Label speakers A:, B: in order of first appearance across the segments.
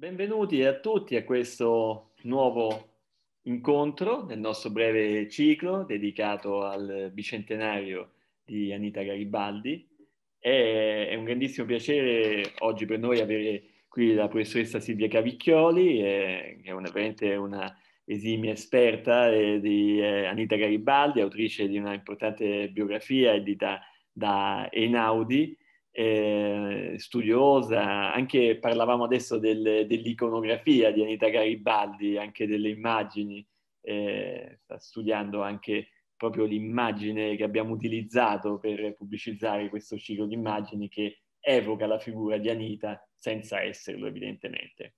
A: Benvenuti a tutti a questo nuovo incontro nel nostro breve ciclo dedicato al bicentenario di Anita Garibaldi. È un grandissimo piacere oggi per noi avere qui la professoressa Silvia Cavicchioli, eh, che è una, veramente una esimia esperta eh, di eh, Anita Garibaldi, autrice di una importante biografia edita da Einaudi eh, studiosa, anche parlavamo adesso del, dell'iconografia di Anita Garibaldi, anche delle immagini, eh, sta studiando anche proprio l'immagine che abbiamo utilizzato per pubblicizzare questo ciclo di immagini che evoca la figura di Anita senza esserlo evidentemente.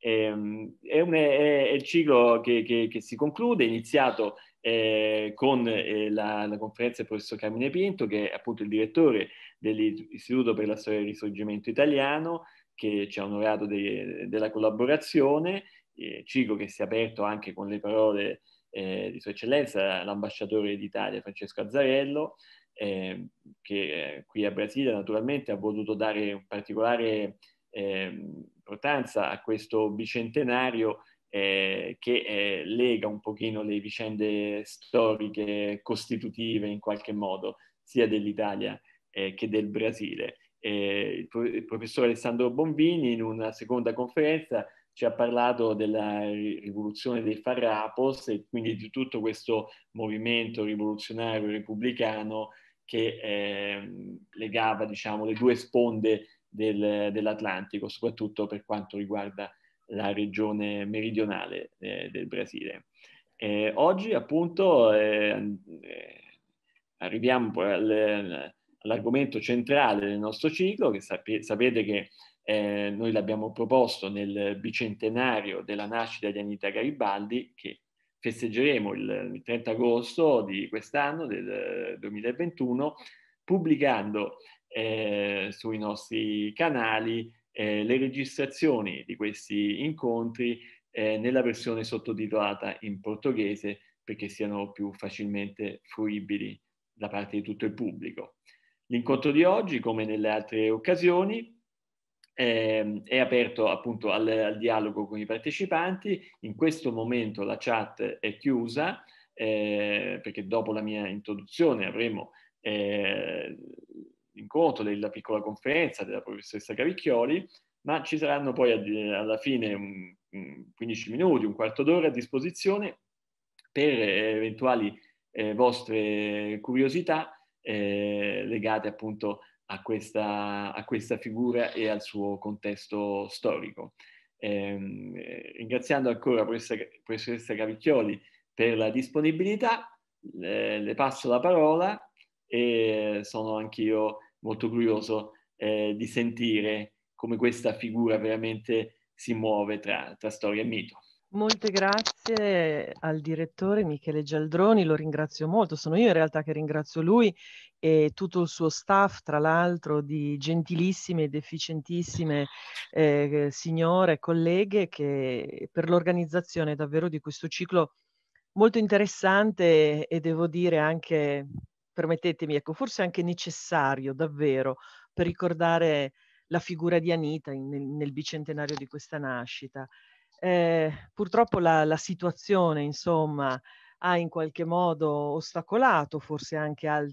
A: E, ehm, è, un, è, è il ciclo che, che, che si conclude, iniziato eh, con eh, la, la, conferenza del professor Carmine Pinto, che è appunto il direttore dell'Istituto per la Storia del Risorgimento Italiano, che ci ha onorato de, della collaborazione, eh, Cico che si è aperto anche con le parole eh, di Sua Eccellenza, l'ambasciatore d'Italia Francesco Azzarello, ehm, eh, che qui a Brasile naturalmente ha voluto dare particolare ehm, importanza a questo bicentenario eh, che eh, lega un pochino le vicende storiche costitutive in qualche modo sia dell'Italia eh, che del Brasile. Eh, il, pro- il professor Alessandro Bombini in una seconda conferenza ci ha parlato della rivoluzione dei Farrapos e quindi di tutto questo movimento rivoluzionario repubblicano che eh, legava diciamo, le due sponde del, dell'Atlantico, soprattutto per quanto riguarda la regione meridionale eh, del Brasile. Eh, oggi appunto eh, eh, arriviamo al, l'argomento centrale del nostro ciclo, che sape, sapete che eh, noi l'abbiamo proposto nel bicentenario della nascita di Anita Garibaldi, che festeggeremo il, il 30 agosto di quest'anno, del 2021, pubblicando eh, sui nostri canali eh, le registrazioni di questi incontri eh, nella versione sottotitolata in portoghese perché siano più facilmente fruibili da parte di tutto il pubblico. L'incontro di oggi, come nelle altre occasioni, ehm, è aperto appunto al, al, dialogo con i partecipanti. In questo momento la chat è chiusa eh, perché dopo la mia introduzione avremo eh, l'incontro della piccola conferenza della professoressa Cavicchioli, ma ci saranno poi ad, alla fine un, un 15 minuti, un quarto d'ora a disposizione per eh, eventuali eh, vostre curiosità eh, legate appunto a questa, a questa, figura e al suo contesto storico. Ehm, eh, ringraziando ancora professoressa Cavicchioli per la disponibilità, le, le passo la parola e sono anch'io molto curioso eh, di sentire come questa figura veramente si muove tra, tra storia e mito.
B: Molte grazie al direttore Michele Gialdroni, lo ringrazio molto, sono io in realtà che ringrazio lui e tutto il suo staff, tra l'altro, di gentilissime ed efficientissime eh, signore, colleghe, che per l'organizzazione davvero di questo ciclo molto interessante e devo dire anche, permettetemi, ecco, forse anche necessario davvero per ricordare la figura di Anita in, nel bicentenario di questa nascita eh, purtroppo la, la situazione, insomma, ha in qualche modo ostacolato forse anche, al,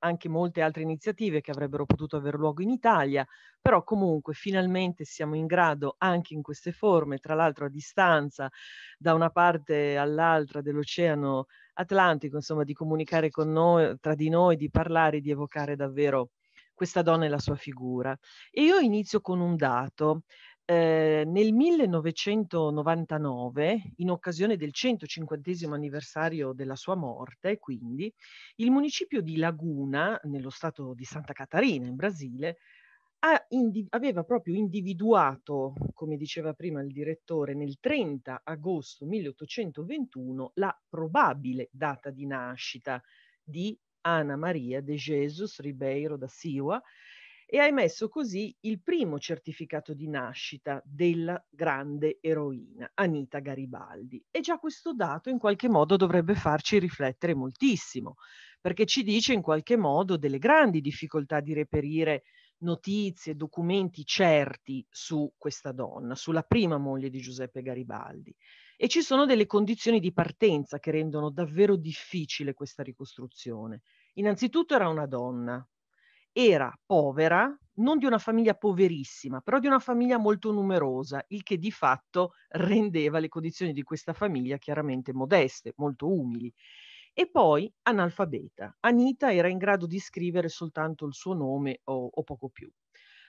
B: anche molte altre iniziative che avrebbero potuto aver luogo in Italia, però comunque finalmente siamo in grado anche in queste forme, tra l'altro a distanza da una parte all'altra dell'oceano Atlantico, insomma di comunicare con noi, tra di noi, di parlare, di evocare davvero questa donna e la sua figura. E io inizio con un dato. Eh, nel 1999, in occasione del 150 anniversario della sua morte, quindi, il municipio di Laguna, nello stato di Santa Catarina, in Brasile, aveva proprio individuato, come diceva prima il direttore, nel 30 agosto 1821 la probabile data di nascita di Ana Maria de Jesus Ribeiro da Siwa, e ha emesso così il primo certificato di nascita della grande eroina Anita Garibaldi. E già questo dato in qualche modo dovrebbe farci riflettere moltissimo, perché ci dice in qualche modo delle grandi difficoltà di reperire notizie, documenti certi su questa donna, sulla prima moglie di Giuseppe Garibaldi. E ci sono delle condizioni di partenza che rendono davvero difficile questa ricostruzione. Innanzitutto era una donna, era povera, non di una famiglia poverissima, però di una famiglia molto numerosa, il che di fatto rendeva le condizioni di questa famiglia chiaramente modeste, molto umili. E poi analfabeta. Anita era in grado di scrivere soltanto il suo nome o, o poco più.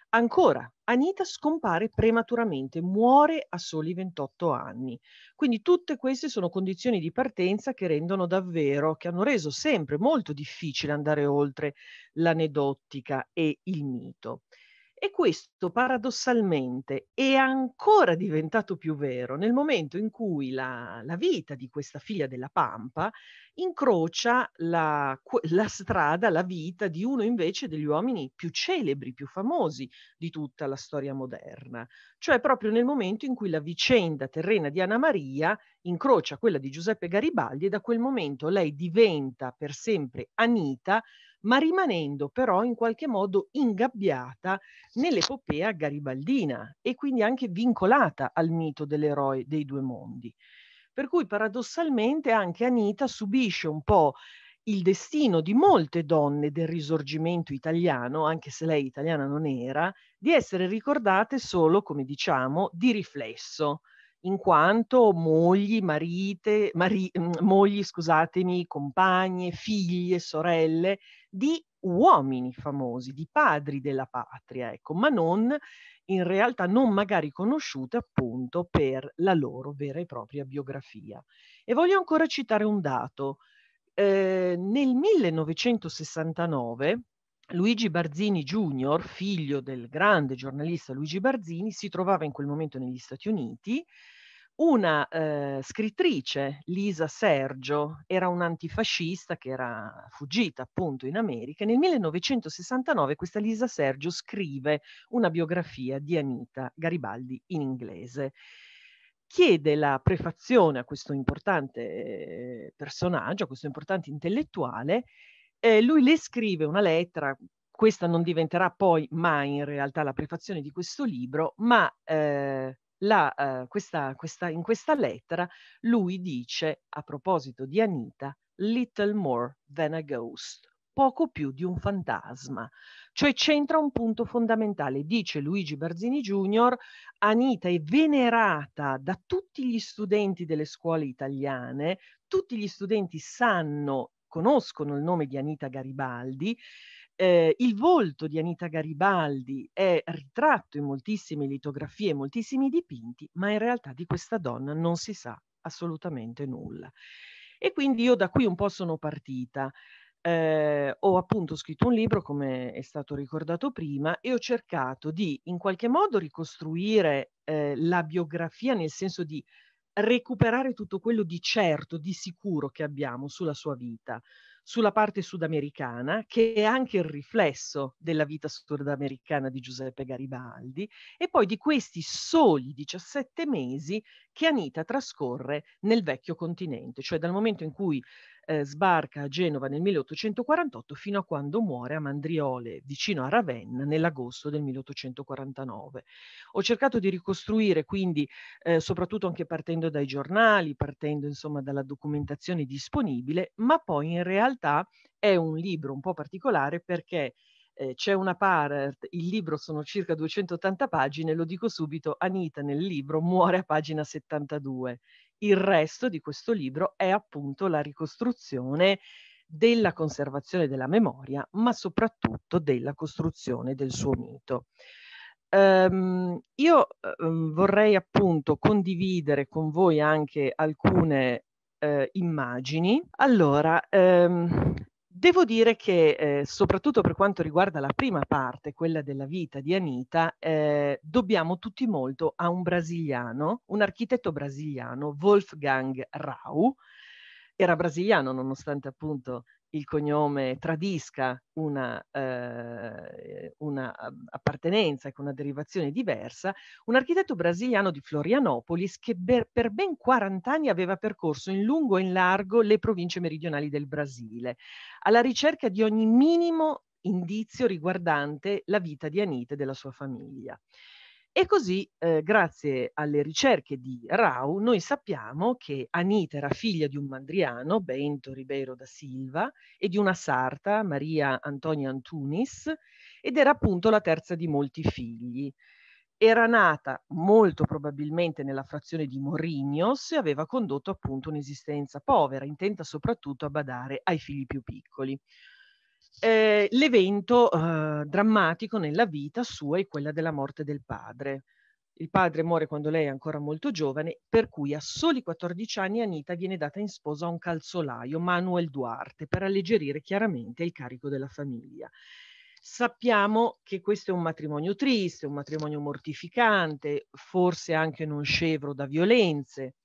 B: Ancora, Anita scompare prematuramente, muore a soli 28 anni. Quindi tutte queste sono condizioni di partenza che rendono davvero, che hanno reso sempre molto difficile andare oltre l'aneddotica e il mito. E questo paradossalmente è ancora diventato più vero nel momento in cui la, la vita di questa figlia della Pampa incrocia la, la, strada, la vita di uno invece degli uomini più celebri, più famosi di tutta la storia moderna, cioè proprio nel momento in cui la vicenda terrena di Anna Maria incrocia quella di Giuseppe Garibaldi e da quel momento lei diventa per sempre Anita ma rimanendo però in qualche modo ingabbiata nell'epopea garibaldina e quindi anche vincolata al mito dell'eroe dei due mondi. Per cui paradossalmente anche Anita subisce un po' il destino di molte donne del risorgimento italiano, anche se lei italiana non era, di essere ricordate solo, come diciamo, di riflesso, in quanto mogli, marite, mari, mm, mogli, scusatemi, compagne, figlie, sorelle di uomini famosi, di padri della patria, ecco, ma non in realtà non magari conosciute appunto per la loro vera e propria biografia. E voglio ancora citare un dato. Eh, nel 1969 Luigi Barzini Jr., figlio del grande giornalista Luigi Barzini, si trovava in quel momento negli Stati Uniti una eh, scrittrice, Lisa Sergio, era un'antifascista che era fuggita appunto in America. Nel 1969 questa Lisa Sergio scrive una biografia di Anita Garibaldi in inglese. Chiede la prefazione a questo importante eh, personaggio, a questo importante intellettuale. Eh, lui le scrive una lettera, questa non diventerà poi mai in realtà la prefazione di questo libro, ma eh, la, eh, questa, questa, in questa lettera lui dice, a proposito di Anita, little more than a ghost, poco più di un fantasma. Cioè c'entra un punto fondamentale, dice Luigi Barzini Jr., Anita è venerata da tutti gli studenti delle scuole italiane, tutti gli studenti sanno conoscono il nome di Anita Garibaldi eh, il volto di Anita Garibaldi è ritratto in moltissime litografie, in moltissimi dipinti, ma in realtà di questa donna non si sa assolutamente nulla. E quindi io da qui un po' sono partita. Eh, ho appunto scritto un libro, come è stato ricordato prima, e ho cercato di in qualche modo ricostruire eh, la biografia nel senso di recuperare tutto quello di certo, di sicuro che abbiamo sulla sua vita, sulla parte sudamericana, che è anche il riflesso della vita sudamericana di Giuseppe Garibaldi, e poi di questi soli 17 mesi che Anita trascorre nel vecchio continente, cioè dal momento in cui eh, sbarca a Genova nel 1848 fino a quando muore a Mandriole, vicino a Ravenna, nell'agosto del 1849. Ho cercato di ricostruire quindi, eh, soprattutto anche partendo dai giornali, partendo insomma dalla documentazione disponibile, ma poi in realtà è un libro un po' particolare perché eh, c'è una parte, il libro sono circa 280 pagine, lo dico subito, Anita nel libro muore a pagina 72 il resto di questo libro è appunto la ricostruzione della conservazione della memoria, ma soprattutto della costruzione del suo mito. Um, io um, vorrei appunto condividere con voi anche alcune eh, immagini. Allora, um, Devo dire che eh, soprattutto per quanto riguarda la prima parte, quella della vita di Anita, eh, dobbiamo tutti molto a un brasiliano, un architetto brasiliano, Wolfgang Rau, era brasiliano nonostante appunto il cognome tradisca una, eh, una appartenenza, ecco, una derivazione diversa, un architetto brasiliano di Florianopolis che ber, per ben 40 anni aveva percorso in lungo e in largo le province meridionali del Brasile, alla ricerca di ogni minimo indizio riguardante la vita di Anita e della sua famiglia. E così, eh, grazie alle ricerche di Rau, noi sappiamo che Anita era figlia di un mandriano, Bento Ribeiro da Silva, e di una sarta, Maria Antonia Antunis, ed era appunto la terza di molti figli. Era nata molto probabilmente nella frazione di Morignos e aveva condotto appunto un'esistenza povera, intenta soprattutto a badare ai figli più piccoli eh, l'evento eh, drammatico nella vita sua è quella della morte del padre. Il padre muore quando lei è ancora molto giovane, per cui a soli 14 anni Anita viene data in sposa a un calzolaio, Manuel Duarte, per alleggerire chiaramente il carico della famiglia. Sappiamo che questo è un matrimonio triste, un matrimonio mortificante, forse anche non scevro da violenze,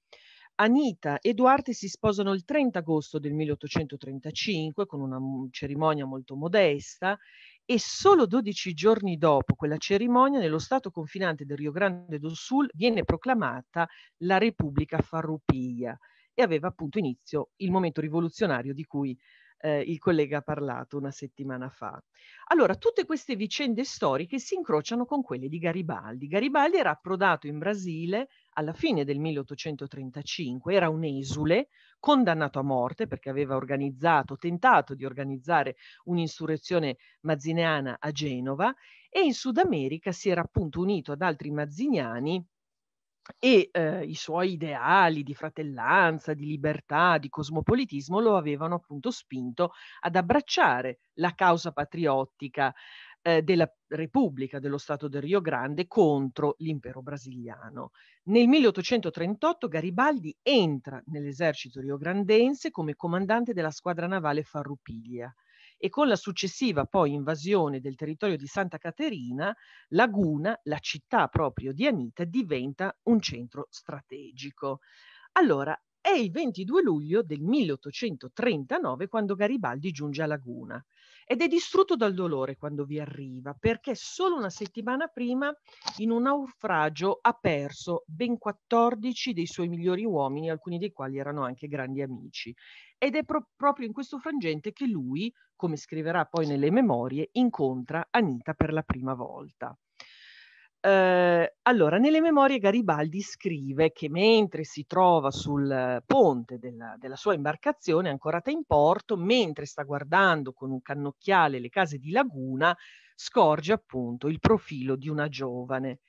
B: Anita e Duarte si sposano il 30 agosto del 1835 con una mm, cerimonia molto modesta e solo 12 giorni dopo quella cerimonia nello stato confinante del Rio Grande do Sul viene proclamata la Repubblica Farrupiglia e aveva appunto inizio il momento rivoluzionario di cui eh, il collega ha parlato una settimana fa. Allora, tutte queste vicende storiche si incrociano con quelle di Garibaldi. Garibaldi era approdato in Brasile alla fine del 1835, era un esule condannato a morte perché aveva organizzato, tentato di organizzare un'insurrezione mazzineana a Genova e in Sud America si era appunto unito ad altri mazziniani e eh, i suoi ideali di fratellanza, di libertà, di cosmopolitismo lo avevano appunto spinto ad abbracciare la causa patriottica eh, della Repubblica dello Stato del Rio Grande contro l'impero brasiliano. Nel 1838 Garibaldi entra nell'esercito riograndense come comandante della squadra navale Farrupiglia e con la successiva poi invasione del territorio di Santa Caterina, Laguna, la città proprio di Anita, diventa un centro strategico. Allora, è il 22 luglio del 1839 quando Garibaldi giunge a Laguna ed è distrutto dal dolore quando vi arriva, perché solo una settimana prima in un naufragio ha perso ben 14 dei suoi migliori uomini, alcuni dei quali erano anche grandi amici. Ed è pro- proprio in questo frangente che lui, come scriverà poi nelle memorie, incontra Anita per la prima volta. Eh, allora, nelle memorie Garibaldi scrive che mentre si trova sul ponte della, della, sua imbarcazione ancorata in porto, mentre sta guardando con un cannocchiale le case di Laguna, scorge appunto il profilo di una giovane.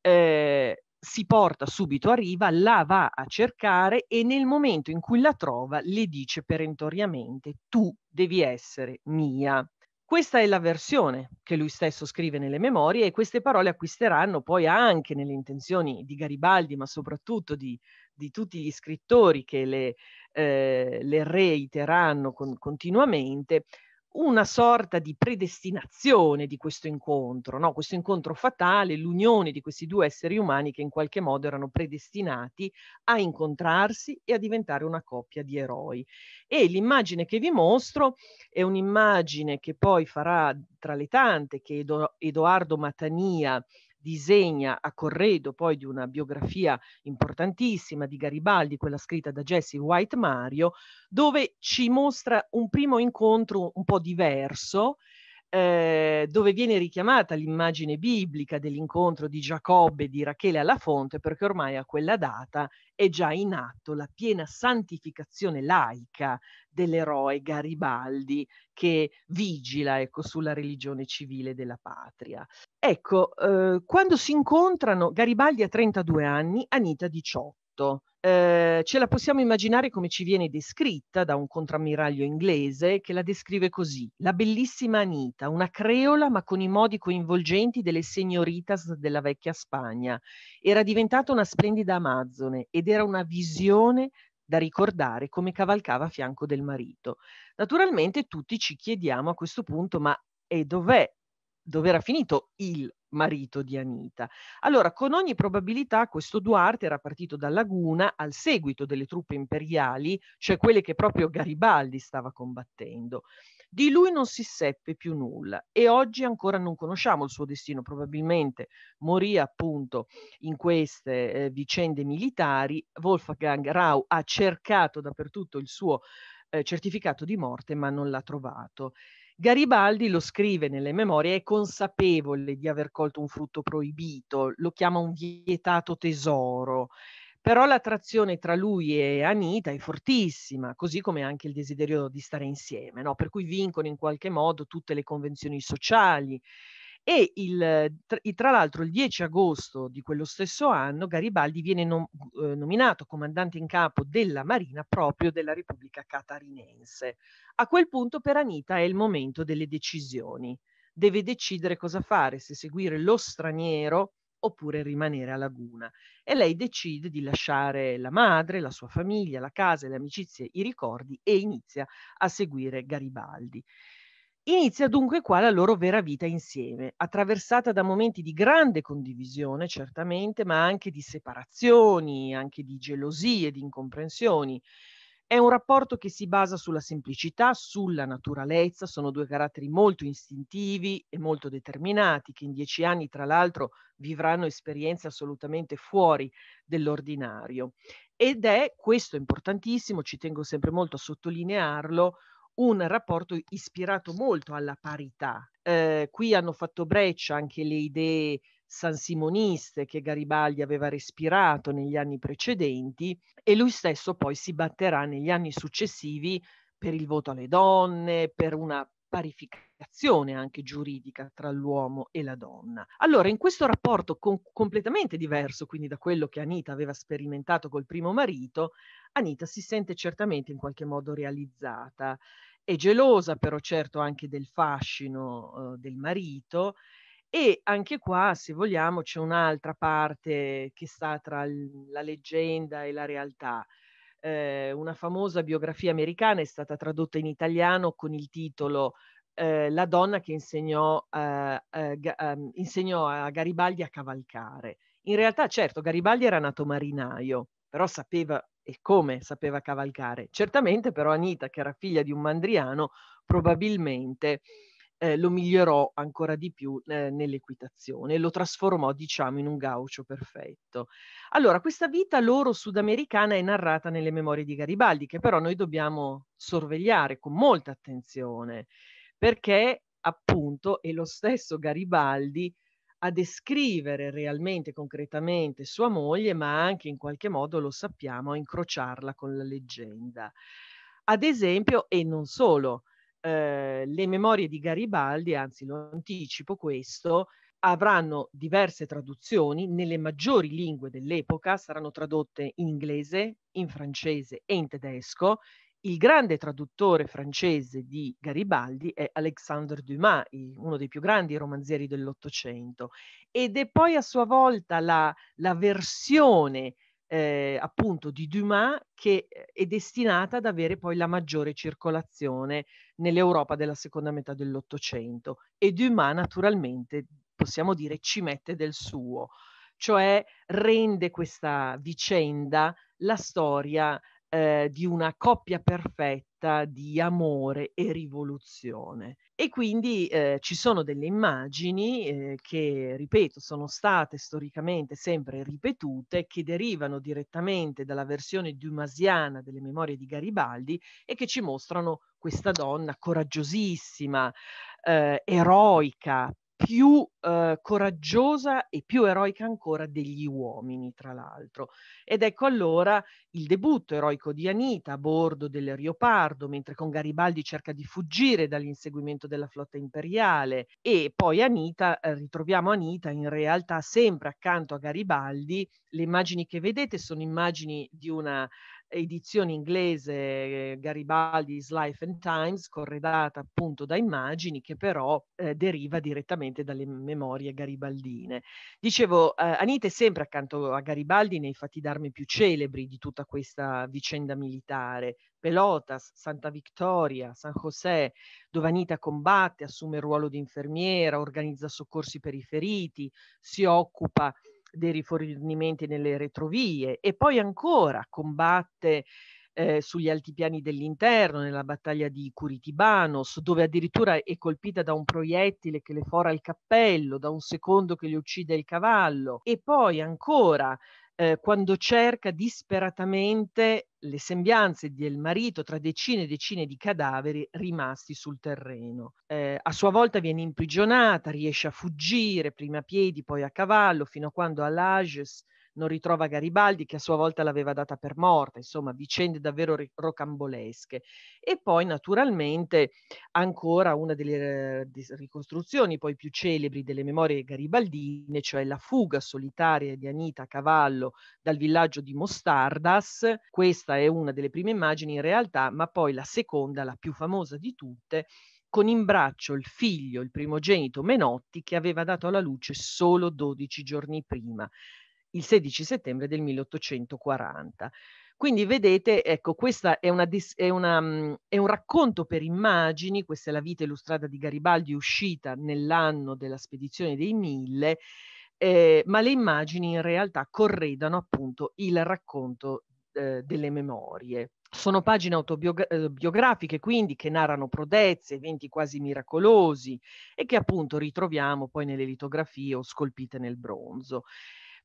B: Eh, si porta subito a riva, la va a cercare e nel momento in cui la trova le dice perentoriamente tu devi essere mia. Questa è la versione che lui stesso scrive nelle memorie e queste parole acquisteranno poi anche nelle intenzioni di Garibaldi, ma soprattutto di, di tutti gli scrittori che le, eh, le reiteranno con, continuamente, una sorta di predestinazione di questo incontro, no? questo incontro fatale, l'unione di questi due esseri umani che in qualche modo erano predestinati a incontrarsi e a diventare una coppia di eroi. E l'immagine che vi mostro è un'immagine che poi farà tra le tante che Edo- Edoardo Matania disegna a corredo poi di una biografia importantissima di Garibaldi, quella scritta da Jesse White Mario, dove ci mostra un primo incontro un po' diverso eh, dove viene richiamata l'immagine biblica dell'incontro di Giacobbe e di Rachele alla fonte, perché ormai a quella data è già in atto la piena santificazione laica dell'eroe Garibaldi che vigila ecco, sulla religione civile della patria. Ecco, eh, quando si incontrano, Garibaldi ha 32 anni, Anita 18 tutto. Eh, ce la possiamo immaginare come ci viene descritta da un contrammiraglio inglese che la descrive così: la bellissima Anita, una creola ma con i modi coinvolgenti delle signoritas della vecchia Spagna. Era diventata una splendida amazzone ed era una visione da ricordare come cavalcava a fianco del marito. Naturalmente tutti ci chiediamo a questo punto, ma e dov'è? Dove era finito il marito di Anita. Allora, con ogni probabilità questo Duarte era partito da Laguna al seguito delle truppe imperiali, cioè quelle che proprio Garibaldi stava combattendo. Di lui non si seppe più nulla e oggi ancora non conosciamo il suo destino, probabilmente morì appunto in queste eh, vicende militari. Wolfgang Rau ha cercato dappertutto il suo eh, certificato di morte ma non l'ha trovato. Garibaldi lo scrive nelle memorie, è consapevole di aver colto un frutto proibito, lo chiama un vietato tesoro, però l'attrazione tra lui e Anita è fortissima, così come anche il desiderio di stare insieme, no? per cui vincono in qualche modo tutte le convenzioni sociali e il, tra l'altro il 10 agosto di quello stesso anno Garibaldi viene nom eh, nominato comandante in capo della Marina proprio della Repubblica Catarinense. A quel punto per Anita è il momento delle decisioni. Deve decidere cosa fare, se seguire lo straniero oppure rimanere a Laguna. E lei decide di lasciare la madre, la sua famiglia, la casa, le amicizie, i ricordi e inizia a seguire Garibaldi. Inizia dunque qua la loro vera vita insieme, attraversata da momenti di grande condivisione, certamente, ma anche di separazioni, anche di gelosie, di incomprensioni. È un rapporto che si basa sulla semplicità, sulla naturalezza, sono due caratteri molto istintivi e molto determinati, che in dieci anni, tra l'altro, vivranno esperienze assolutamente fuori dell'ordinario. Ed è, questo è importantissimo, ci tengo sempre molto a sottolinearlo, un rapporto ispirato molto alla parità. Eh, qui hanno fatto breccia anche le idee sansimoniste che Garibaldi aveva respirato negli anni precedenti e lui stesso poi si batterà negli anni successivi per il voto alle donne, per una parificazione anche giuridica tra l'uomo e la donna. Allora, in questo rapporto con, completamente diverso quindi da quello che Anita aveva sperimentato col primo marito, Anita si sente certamente in qualche modo realizzata, è gelosa però certo anche del fascino eh, del marito e anche qua, se vogliamo, c'è un'altra parte che sta tra l- la leggenda e la realtà eh, una famosa biografia americana, è stata tradotta in italiano con il titolo eh, La donna che insegnò, eh, insegnò, a Garibaldi a cavalcare. In realtà, certo, Garibaldi era nato marinaio, però sapeva e come sapeva cavalcare. Certamente però Anita, che era figlia di un mandriano, probabilmente eh, lo migliorò ancora di più eh, nell'equitazione, lo trasformò diciamo in un gaucho perfetto. Allora, questa vita loro sudamericana è narrata nelle memorie di Garibaldi, che però noi dobbiamo sorvegliare con molta attenzione, perché appunto è lo stesso Garibaldi a descrivere realmente, concretamente sua moglie, ma anche in qualche modo lo sappiamo, a incrociarla con la leggenda. Ad esempio, e non solo, eh, le memorie di Garibaldi, anzi lo anticipo questo, avranno diverse traduzioni nelle maggiori lingue dell'epoca, saranno tradotte in inglese, in francese e in tedesco. Il grande traduttore francese di Garibaldi è Alexandre Dumas, uno dei più grandi romanzieri dell'Ottocento, ed è poi a sua volta la, la versione eh, appunto di Dumas che eh, è destinata ad avere poi la maggiore circolazione nell'Europa della seconda metà dell'Ottocento e Dumas naturalmente possiamo dire ci mette del suo, cioè rende questa vicenda la storia eh, di una coppia perfetta tratta di amore e rivoluzione. E quindi eh, ci sono delle immagini eh, che, ripeto, sono state storicamente sempre ripetute, che derivano direttamente dalla versione dumasiana delle memorie di Garibaldi e che ci mostrano questa donna coraggiosissima, eh, eroica, più eh, coraggiosa e più eroica ancora degli uomini, tra l'altro. Ed ecco allora il debutto eroico di Anita a bordo del Riopardo, mentre con Garibaldi cerca di fuggire dall'inseguimento della flotta imperiale. E poi Anita, eh, ritroviamo Anita in realtà sempre accanto a Garibaldi. Le immagini che vedete sono immagini di una edizione inglese eh, Garibaldi's Life and Times, corredata appunto da immagini che però eh, deriva direttamente dalle memorie garibaldine. Dicevo, eh, Anita è sempre accanto a Garibaldi nei fatti d'arme più celebri di tutta questa vicenda militare, Pelotas, Santa Victoria, San José, dove Anita combatte, assume il ruolo di infermiera, organizza soccorsi per i feriti, si occupa di dei rifornimenti nelle retrovie e poi ancora combatte eh, sugli altipiani dell'interno, nella battaglia di Curitibanos, dove addirittura è colpita da un proiettile che le fora il cappello, da un secondo che le uccide il cavallo, e poi ancora eh, quando cerca disperatamente le sembianze del marito tra decine e decine di cadaveri rimasti sul terreno. Eh, a sua volta viene imprigionata, riesce a fuggire prima a piedi, poi a cavallo, fino a quando Alages non ritrova Garibaldi che a sua volta l'aveva data per morta, insomma vicende davvero ri- rocambolesche. E poi naturalmente ancora una delle eh, ricostruzioni poi più celebri delle memorie garibaldine, cioè la fuga solitaria di Anita a cavallo dal villaggio di Mostardas, questa è una delle prime immagini in realtà, ma poi la seconda, la più famosa di tutte, con in braccio il figlio, il primogenito Menotti, che aveva dato alla luce solo 12 giorni prima il 16 settembre del 1840. Quindi vedete, ecco, questo è, è, mhmm, è, un racconto per immagini, questa è la vita illustrata di Garibaldi uscita nell'anno della spedizione dei Mille, eh, ma le immagini in realtà corredano appunto il racconto eh, delle memorie. Sono pagine autobiografiche eh, quindi che narrano prodezze, eventi quasi miracolosi e che appunto ritroviamo poi nelle litografie o scolpite nel bronzo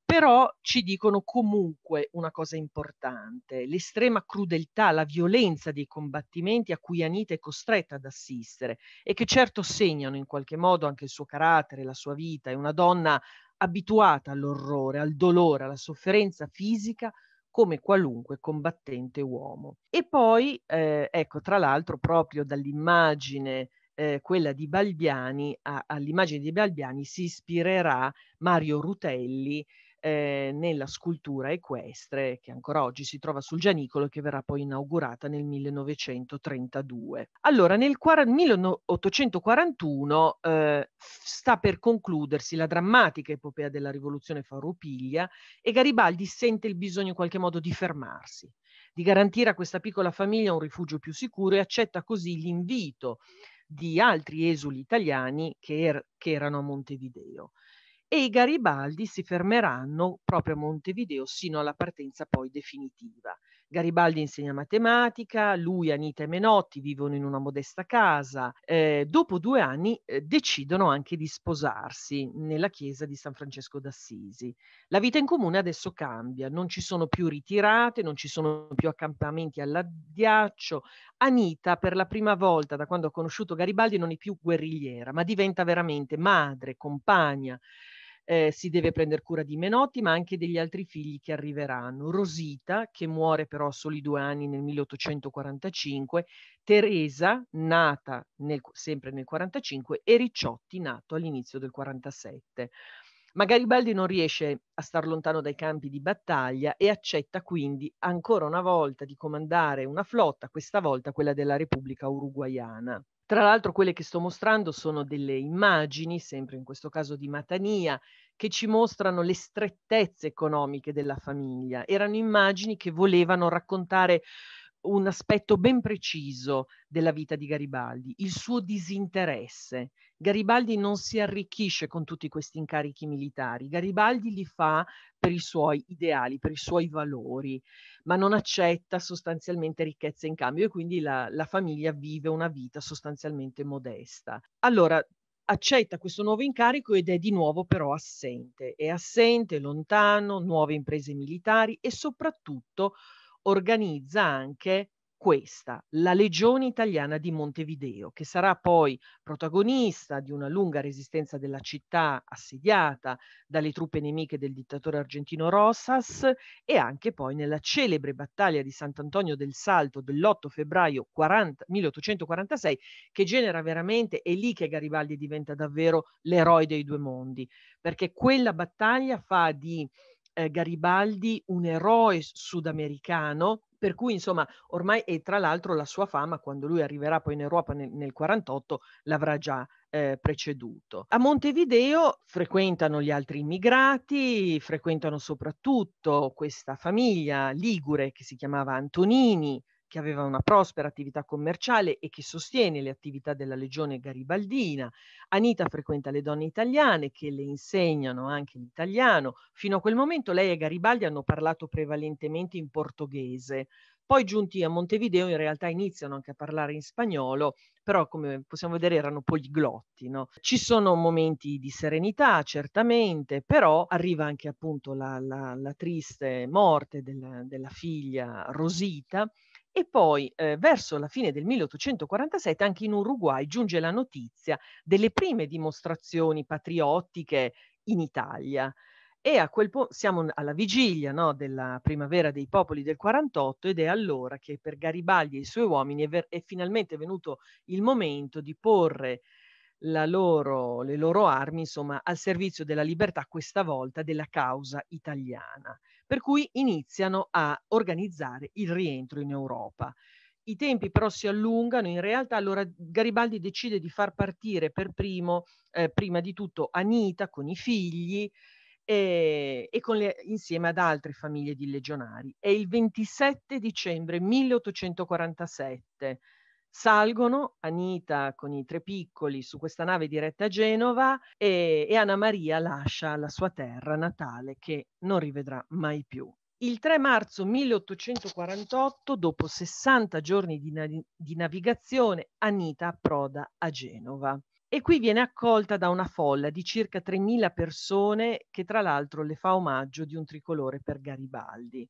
B: però ci dicono comunque una cosa importante, l'estrema crudeltà, la violenza dei combattimenti a cui Anita è costretta ad assistere e che certo segnano in qualche modo anche il suo carattere, la sua vita, è una donna abituata all'orrore, al dolore, alla sofferenza fisica, come qualunque combattente uomo. E poi, eh, ecco, tra l'altro, proprio dall'immagine, eh, quella di Balbiani, a, all'immagine di Balbiani si ispirerà Mario Rutelli Ehm, nella scultura equestre che ancora oggi si trova sul Gianicolo e che verrà poi inaugurata nel 1932. Allora, nel 1841 eh, sta per concludersi la drammatica epopea della rivoluzione farrupiglia e Garibaldi sente il bisogno in qualche modo di fermarsi, di garantire a questa piccola famiglia un rifugio più sicuro e accetta così l'invito di altri esuli italiani che, er- che erano a Montevideo e i Garibaldi si fermeranno proprio a Montevideo sino alla partenza poi definitiva. Garibaldi insegna matematica, lui, Anita e Menotti vivono in una modesta casa. Eh, dopo due anni eh, decidono anche di sposarsi nella chiesa di San Francesco d'Assisi. La vita in comune adesso cambia, non ci sono più ritirate, non ci sono più accampamenti all'addiaccio. Anita per la prima volta da quando ha conosciuto Garibaldi non è più guerrigliera, ma diventa veramente madre, compagna eh, si deve prendere cura di Menotti, ma anche degli altri figli che arriveranno. Rosita, che muore però a soli due anni nel 1845, Teresa, nata nel, sempre nel 1945, e Ricciotti, nato all'inizio del 1947. Ma Garibaldi non riesce a star lontano dai campi di battaglia e accetta quindi ancora una volta di comandare una flotta, questa volta quella della Repubblica Uruguayana. Tra l'altro quelle che sto mostrando sono delle immagini, sempre in questo caso di Matania, che ci mostrano le strettezze economiche della famiglia. Erano immagini che volevano raccontare un aspetto ben preciso della vita di Garibaldi, il suo disinteresse. Garibaldi non si arricchisce con tutti questi incarichi militari, Garibaldi li fa per i suoi ideali, per i suoi valori, ma non accetta sostanzialmente ricchezze in cambio e quindi la, la famiglia vive una vita sostanzialmente modesta. Allora, accetta questo nuovo incarico ed è di nuovo però assente, è assente, lontano, nuove imprese militari e soprattutto organizza anche questa, la Legione Italiana di Montevideo, che sarà poi protagonista di una lunga resistenza della città assediata dalle truppe nemiche del dittatore argentino Rosas e anche poi nella celebre battaglia di Sant'Antonio del Salto dell'8 febbraio 40, 1846 che genera veramente, è lì che Garibaldi diventa davvero l'eroe dei due mondi, perché quella battaglia fa di eh, Garibaldi un eroe sudamericano, per cui insomma ormai e tra l'altro la sua fama quando lui arriverà poi in Europa nel, nel 48 l'avrà già eh, preceduto. A Montevideo frequentano gli altri immigrati, frequentano soprattutto questa famiglia ligure che si chiamava Antonini, che aveva una prospera attività commerciale e che sostiene le attività della Legione Garibaldina. Anita frequenta le donne italiane che le insegnano anche l'italiano. Fino a quel momento lei e Garibaldi hanno parlato prevalentemente in portoghese. Poi giunti a Montevideo in realtà iniziano anche a parlare in spagnolo, però come possiamo vedere erano poliglotti. No? Ci sono momenti di serenità certamente, però arriva anche appunto la, la, la triste morte della, della figlia Rosita e poi eh, verso la fine del 1847 anche in Uruguay giunge la notizia delle prime dimostrazioni patriottiche in Italia e a quel punto siamo alla vigilia no, della primavera dei popoli del 48 ed è allora che per Garibaldi e i suoi uomini è, ver- è finalmente venuto il momento di porre loro, le loro armi insomma, al servizio della libertà, questa volta della causa italiana per cui iniziano a organizzare il rientro in Europa. I tempi però si allungano, in realtà allora Garibaldi decide di far partire per primo, eh, prima di tutto, Anita con i figli eh, e le, insieme ad altre famiglie di legionari. È il 27 dicembre 1847 Salgono Anita con i tre piccoli su questa nave diretta a Genova e, e Anna Maria lascia la sua terra natale che non rivedrà mai più. Il 3 marzo 1848, dopo 60 giorni di, na- di, navigazione, Anita approda a Genova e qui viene accolta da una folla di circa 3.000 persone che tra l'altro le fa omaggio di un tricolore per Garibaldi.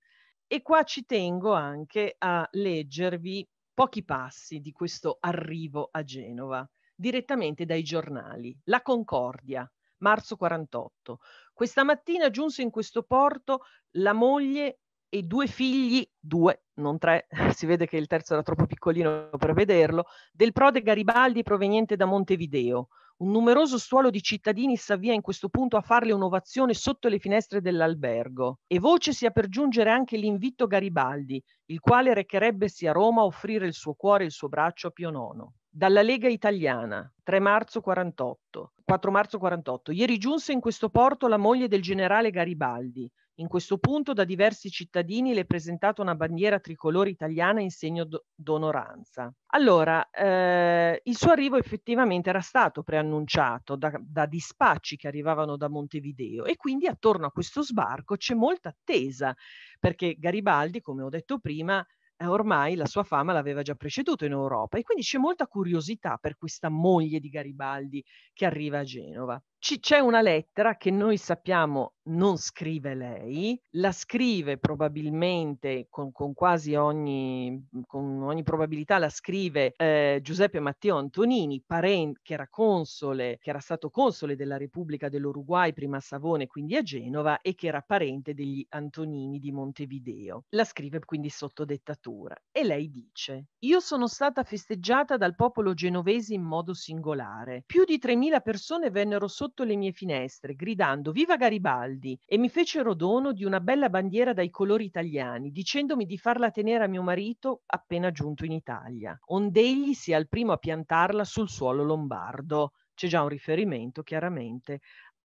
B: E qua ci tengo anche a leggervi pochi passi di questo arrivo a Genova, direttamente dai giornali. La Concordia, marzo 48. Questa mattina giunse in questo porto la moglie e due figli, due, non tre, si vede che il terzo era troppo piccolino per vederlo, del prode Garibaldi proveniente da Montevideo, un numeroso stuolo di cittadini s'avvia in questo punto a farle un'ovazione sotto le finestre dell'albergo e voce sia per giungere anche l'invito Garibaldi, il quale recherebbesi a Roma a offrire il suo cuore e il suo braccio a Pio IX. Dalla Lega Italiana, 3 marzo 48, 4 marzo 48. Ieri giunse in questo porto la moglie del generale Garibaldi, in questo punto da diversi cittadini le è presentata una bandiera tricolore italiana in segno d'onoranza. Allora, eh, il suo arrivo effettivamente era stato preannunciato da, da dispacci che arrivavano da Montevideo e quindi attorno a questo sbarco c'è molta attesa perché Garibaldi, come ho detto prima, eh, ormai la sua fama l'aveva già preceduto in Europa e quindi c'è molta curiosità per questa moglie di Garibaldi che arriva a Genova ci c'è una lettera che noi sappiamo non scrive lei, la scrive probabilmente con, con quasi ogni, mhmm, con ogni, probabilità, la scrive eh, Giuseppe Matteo Antonini, paren- che era console, che era stato console della Repubblica dell'Uruguay prima a Savone, quindi a Genova, e che era parente degli Antonini di Montevideo. La scrive quindi sotto dettatura e lei dice, io sono stata festeggiata dal popolo genovese in modo singolare. Più di 3.000 persone vennero sotto sotto le mie finestre, gridando Viva Garibaldi! e mi fecero dono di una bella bandiera dai colori italiani, dicendomi di farla tenere a mio marito appena giunto in Italia, ond'egli sia il primo a piantarla sul suolo lombardo. C'è già un riferimento, chiaramente,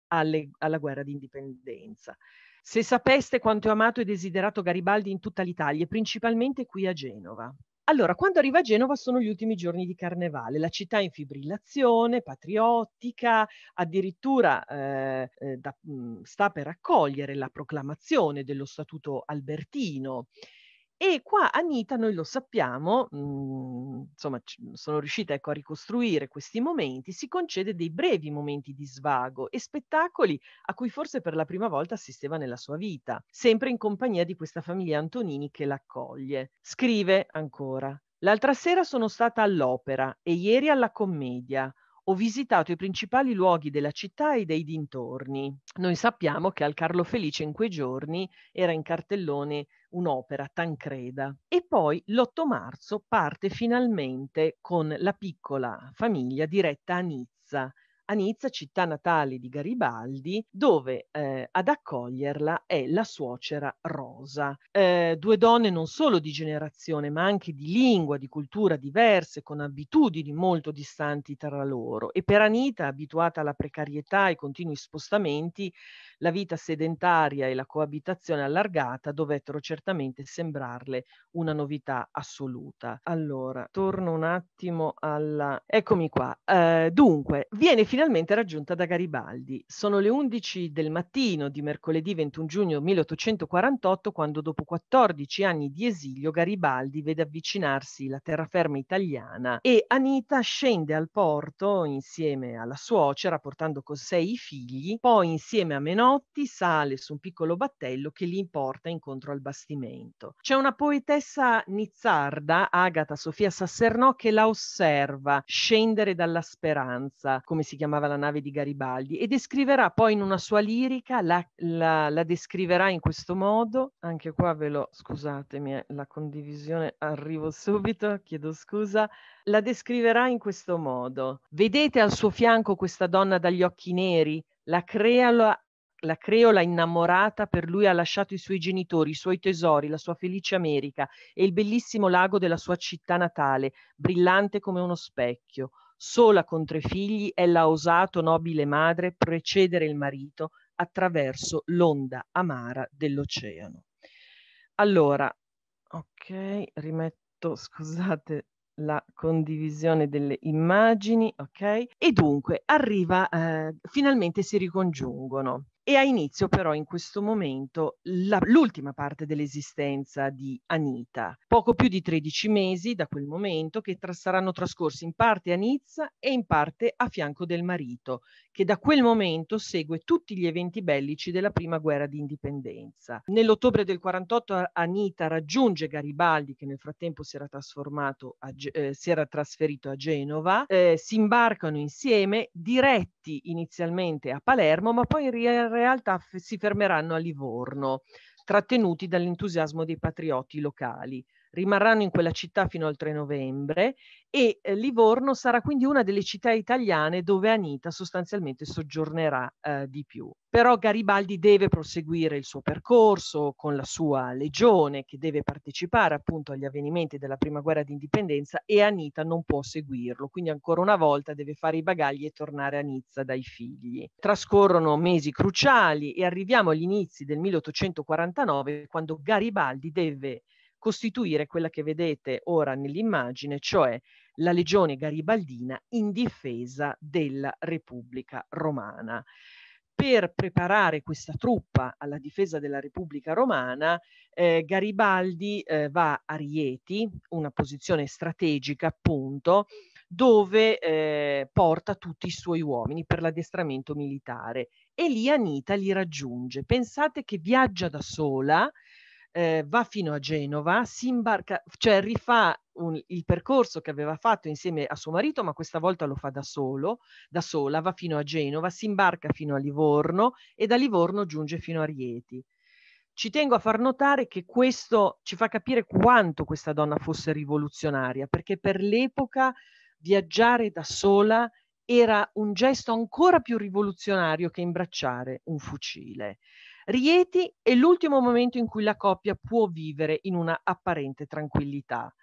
B: alle, alla guerra d'indipendenza. Se sapeste quanto ho amato e desiderato Garibaldi in tutta l'Italia, principalmente qui a Genova. Allora, quando arriva a Genova sono gli ultimi giorni di carnevale, la città in fibrillazione, patriottica, addirittura eh, eh da, mm, sta per accogliere la proclamazione dello Statuto Albertino e qua Anita, noi lo sappiamo, mh, mhmm, insomma, c- mhmm, sono riuscita ecco, a ricostruire questi momenti, si concede dei brevi momenti di svago e spettacoli a cui forse per la prima volta assisteva nella sua vita, sempre in compagnia di questa famiglia Antonini che l'accoglie. Scrive ancora, l'altra sera sono stata all'opera e ieri alla commedia ho visitato i principali luoghi della città e dei dintorni. Noi sappiamo che al Carlo Felice in quei giorni era in cartellone un'opera, Tancreda. E poi l'8 marzo parte finalmente con la piccola famiglia diretta a Nizza a Nizza, città natale di Garibaldi, dove eh, ad accoglierla è la suocera Rosa. Eh, due donne non solo di generazione, ma anche di lingua, di cultura diverse, con abitudini molto distanti tra loro. E per Anita, abituata alla precarietà e ai continui spostamenti, la vita sedentaria e la coabitazione allargata dovettero certamente sembrarle una novità assoluta. Allora, torno un attimo alla... Eccomi qua. Eh, dunque, viene finalmente finalmente raggiunta da Garibaldi. Sono le 11 del mattino di mercoledì 21 giugno 1848 quando dopo 14 anni di esilio Garibaldi vede avvicinarsi la terraferma italiana e Anita scende al porto insieme alla suocera portando con sé i figli, poi insieme a Menotti sale su un piccolo battello che li porta incontro al bastimento. C'è una poetessa nizzarda, Agata Sofia Sassernò, che la osserva scendere dalla speranza, come si chiamava La nave di Garibaldi, e descriverà poi in una sua lirica, la, la, la descriverà in questo modo, anche qua ve lo, scusatemi, eh, la condivisione arrivo subito, chiedo scusa, la descriverà in questo modo. Vedete al suo fianco questa donna dagli occhi neri, la creola, la creola innamorata per lui ha lasciato i suoi genitori, i suoi tesori, la sua felice America e il bellissimo lago della sua città natale, brillante come uno specchio sola con tre figli, ella ha osato, nobile madre, precedere il marito attraverso l'onda amara dell'oceano. Allora, ok, rimetto, scusate, la condivisione delle immagini, ok? E dunque arriva, eh, finalmente si ricongiungono e ha inizio però in questo momento la, l'ultima parte dell'esistenza di Anita, poco più di 13 mesi da quel momento che tra, saranno trascorsi in parte a Nizza e in parte a fianco del marito, che da quel momento segue tutti gli eventi bellici della prima guerra di indipendenza. Nell'ottobre del 48 Anita raggiunge Garibaldi che nel frattempo si era, a, eh, si era trasferito a Genova, eh, si imbarcano insieme diretti inizialmente a Palermo ma poi in realtà realtà f- si fermeranno a Livorno, trattenuti dall'entusiasmo dei patrioti locali rimarranno in quella città fino al 3 novembre e eh, Livorno sarà quindi una delle città italiane dove Anita sostanzialmente soggiornerà eh, di più. Però Garibaldi deve proseguire il suo percorso con la sua legione che deve partecipare appunto agli avvenimenti della prima guerra d'indipendenza e Anita non può seguirlo, quindi ancora una volta deve fare i bagagli e tornare a Nizza dai figli. Trascorrono mesi cruciali e arriviamo agli inizi del 1849 quando Garibaldi deve costituire quella che vedete ora nell'immagine, cioè la legione garibaldina in difesa della Repubblica Romana. Per preparare questa truppa alla difesa della Repubblica Romana, eh, Garibaldi eh, va a Rieti, una posizione strategica appunto, dove eh, porta tutti i suoi uomini per l'addestramento militare e lì Anita li raggiunge. Pensate che viaggia da sola, eh, va fino a Genova, si imbarca, cioè rifà un, il percorso che aveva fatto insieme a suo marito, ma questa volta lo fa da solo, da sola, va fino a Genova, si imbarca fino a Livorno e da Livorno giunge fino a Rieti. Ci tengo a far notare che questo ci fa capire quanto questa donna fosse rivoluzionaria, perché per l'epoca viaggiare da sola era un gesto ancora più rivoluzionario che imbracciare un fucile. Rieti è l'ultimo momento in cui la coppia può vivere in una apparente tranquillità.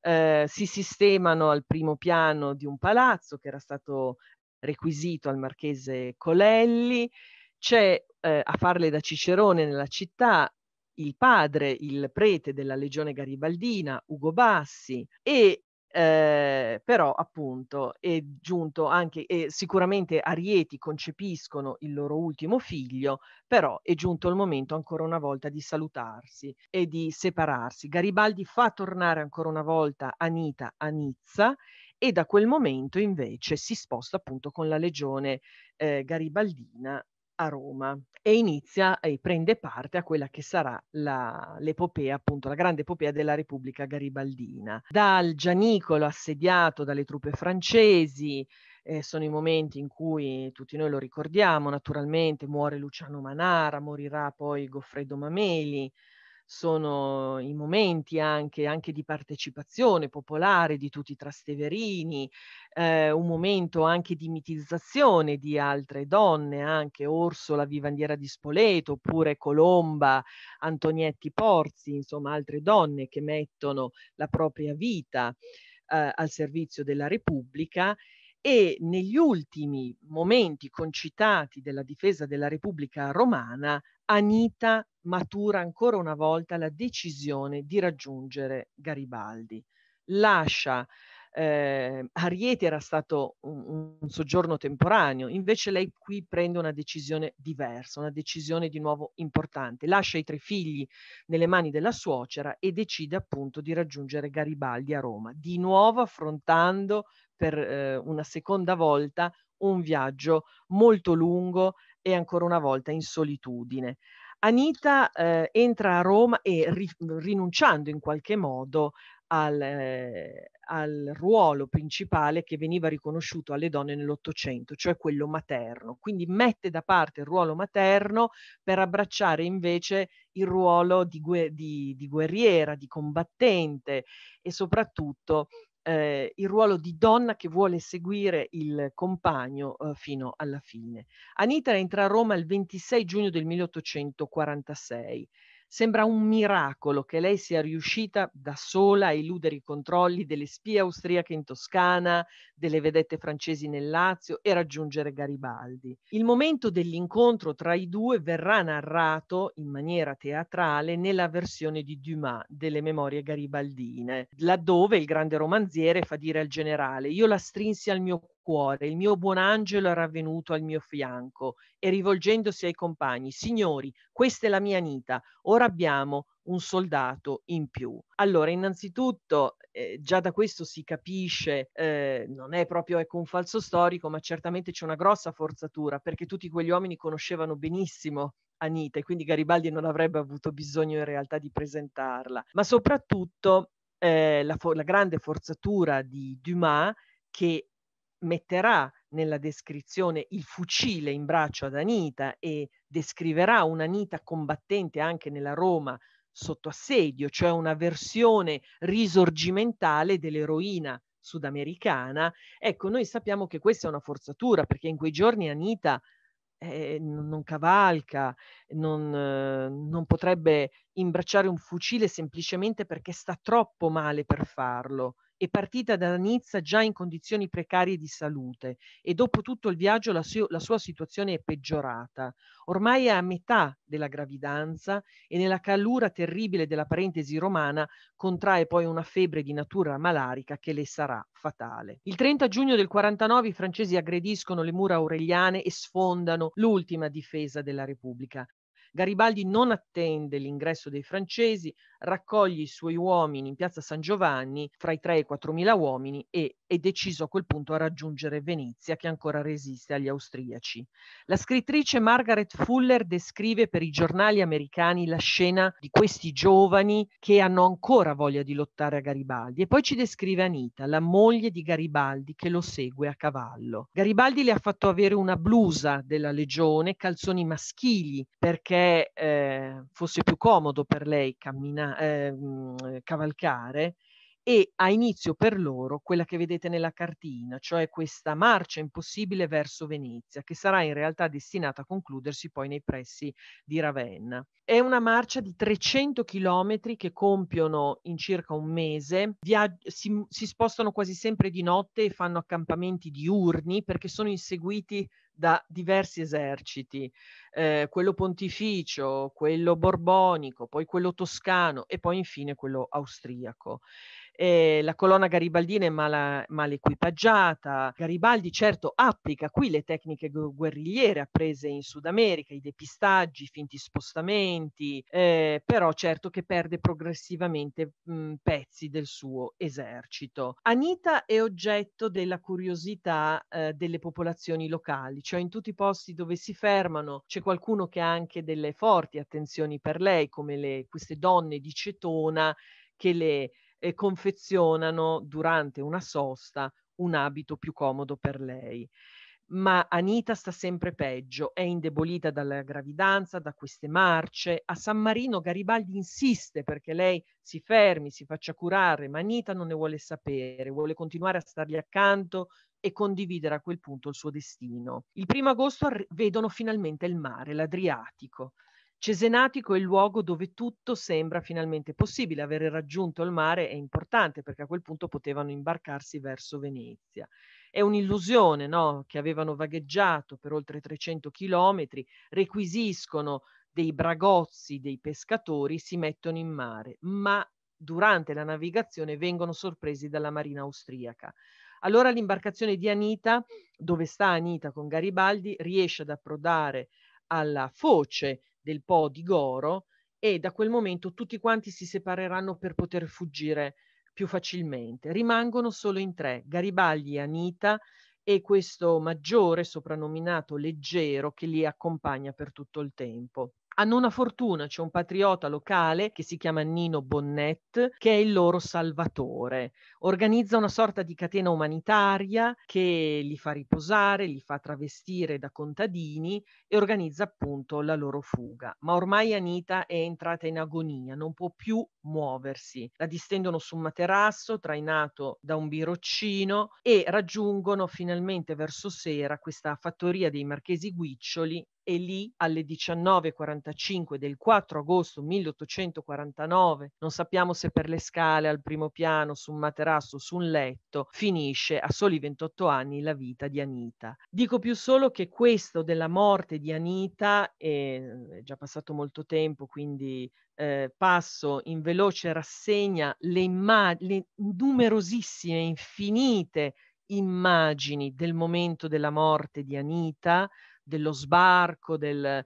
B: Eh, si sistemano al primo piano di un palazzo che era stato requisito al marchese Colelli, c'è eh, a farle da Cicerone nella città il padre, il prete della legione garibaldina, Ugo Bassi, e eh, però appunto è giunto anche, eh, sicuramente Arieti concepiscono il loro ultimo figlio, però è giunto il momento ancora una volta di salutarsi e di separarsi. Garibaldi fa tornare ancora una volta Anita a Nizza e da quel momento invece si sposta appunto con la legione eh, garibaldina a Roma e inizia e prende parte a quella che sarà la, l'epopea, appunto la grande epopea della Repubblica garibaldina. Dal Gianicolo assediato dalle truppe francesi, eh, sono i momenti in cui tutti noi lo ricordiamo, naturalmente muore Luciano Manara, morirà poi Goffredo Mameli, sono i momenti anche, anche di partecipazione popolare di tutti i trasteverini, eh, un momento anche di mitizzazione di altre donne, anche Orsola Vivandiera di Spoleto, oppure Colomba, Antonietti Porzi, insomma altre donne che mettono la propria vita eh, al servizio della Repubblica e negli ultimi momenti concitati della difesa della Repubblica romana, Anita matura ancora una volta la decisione di raggiungere Garibaldi. Lascia eh, Ariete era stato un, un, soggiorno temporaneo, invece lei qui prende una decisione diversa, una decisione di nuovo importante, lascia i tre figli nelle mani della suocera e decide appunto di raggiungere Garibaldi a Roma, di nuovo affrontando per eh, una seconda volta un viaggio molto lungo e ancora una volta in solitudine. Anita eh, entra a Roma e ri, rinunciando in qualche modo al, eh, al, ruolo principale che veniva riconosciuto alle donne nell'Ottocento, cioè quello materno. Quindi mette da parte il ruolo materno per abbracciare invece il ruolo di, di, di guerriera, di combattente e soprattutto eh, il ruolo di donna che vuole seguire il compagno eh, fino alla fine. Anita entra a Roma il 26 giugno del 1846 Sembra un miracolo che lei sia riuscita da sola a eludere i controlli delle spie austriache in Toscana, delle vedette francesi nel Lazio e raggiungere Garibaldi. Il momento dell'incontro tra i due verrà narrato in maniera teatrale nella versione di Dumas delle memorie garibaldine, laddove il grande romanziere fa dire al generale io la strinsi al mio cuore cuore, il mio buon angelo era venuto al mio fianco e rivolgendosi ai compagni, signori, questa è la mia Anita, ora abbiamo un soldato in più. Allora, innanzitutto, eh, già da questo si capisce, eh, non è proprio ecco, un falso storico, ma certamente c'è una grossa forzatura, perché tutti quegli uomini conoscevano benissimo Anita e quindi Garibaldi non avrebbe avuto bisogno in realtà di presentarla. Ma soprattutto eh, la, fo- la grande forzatura di Dumas che metterà nella descrizione il fucile in braccio ad Anita e descriverà un'Anita combattente anche nella Roma sotto assedio, cioè una versione risorgimentale dell'eroina sudamericana. Ecco, noi sappiamo che questa è una forzatura perché in quei giorni Anita eh, non cavalca, non, eh, non potrebbe imbracciare un fucile semplicemente perché sta troppo male per farlo è partita da Nizza già in condizioni precarie di salute e dopo tutto il viaggio la, su la sua situazione è peggiorata. Ormai è a metà della gravidanza e nella calura terribile della parentesi romana contrae poi una febbre di natura malarica che le sarà fatale. Il 30 giugno del 49 i francesi aggrediscono le mura aureliane e sfondano l'ultima difesa della Repubblica. Garibaldi non attende l'ingresso dei francesi, raccoglie i suoi uomini in piazza San Giovanni, fra i 3 e i 4 mila uomini, e e deciso a quel punto a raggiungere Venezia che ancora resiste agli austriaci. La scrittrice Margaret Fuller descrive per i giornali americani la scena di questi giovani che hanno ancora voglia di lottare a Garibaldi e poi ci descrive Anita, la moglie di Garibaldi che lo segue a cavallo. Garibaldi le ha fatto avere una blusa della legione, calzoni maschili perché eh, fosse più comodo per lei cammina- eh, cavalcare e ha inizio per loro quella che vedete nella cartina, cioè questa marcia impossibile verso Venezia, che sarà in realtà destinata a concludersi poi nei pressi di Ravenna. È una marcia di 300 chilometri che compiono in circa un mese, viag- si, si spostano quasi sempre di notte e fanno accampamenti diurni perché sono inseguiti da diversi eserciti, eh, quello pontificio, quello borbonico, poi quello toscano e poi infine quello austriaco eh, la colonna garibaldina è mala, mal equipaggiata, Garibaldi certo applica qui le tecniche guerrigliere apprese in Sud America, i depistaggi, i finti spostamenti, eh, però certo che perde progressivamente mh, mm, pezzi del suo esercito. Anita è oggetto della curiosità eh, delle popolazioni locali, cioè in tutti i posti dove si fermano c'è qualcuno che ha anche delle forti attenzioni per lei, come le, queste donne di Cetona che le eh, confezionano durante una sosta un abito più comodo per lei. Ma Anita sta sempre peggio, è indebolita dalla gravidanza, da queste marce. A San Marino Garibaldi insiste perché lei si fermi, si faccia curare, ma Anita non ne vuole sapere, vuole continuare a stargli accanto, e condividere a quel punto il suo destino. Il primo agosto vedono finalmente il mare, l'Adriatico. Cesenatico è il luogo dove tutto sembra finalmente possibile. Avere raggiunto il mare è importante perché a quel punto potevano imbarcarsi verso Venezia. È un'illusione no? che avevano vagheggiato per oltre 300 chilometri, requisiscono dei bragozzi, dei pescatori, si mettono in mare, ma durante la navigazione vengono sorpresi dalla marina austriaca. Allora l'imbarcazione di Anita, dove sta Anita con Garibaldi, riesce ad approdare alla foce del Po di Goro e da quel momento tutti quanti si separeranno per poter fuggire più facilmente. Rimangono solo in tre, Garibaldi e Anita e questo maggiore soprannominato Leggero che li accompagna per tutto il tempo hanno una fortuna, c'è un patriota locale che si chiama Nino Bonnet, che è il loro salvatore. Organizza una sorta di catena umanitaria che li fa riposare, li fa travestire da contadini e organizza appunto la loro fuga. Ma ormai Anita è entrata in agonia, non può più muoversi. La distendono su un materasso, trainato da un biroccino e raggiungono finalmente verso sera questa fattoria dei marchesi Guiccioli e lì alle 19.45 del 4 agosto 1849, non sappiamo se per le scale, al primo piano, su un materasso, su un letto, finisce a soli 28 anni la vita di Anita. Dico più solo che questo della morte di Anita, eh, è già passato molto tempo, quindi eh, passo in veloce rassegna le, imma- le numerosissime, infinite immagini del momento della morte di Anita, dello sbarco, del,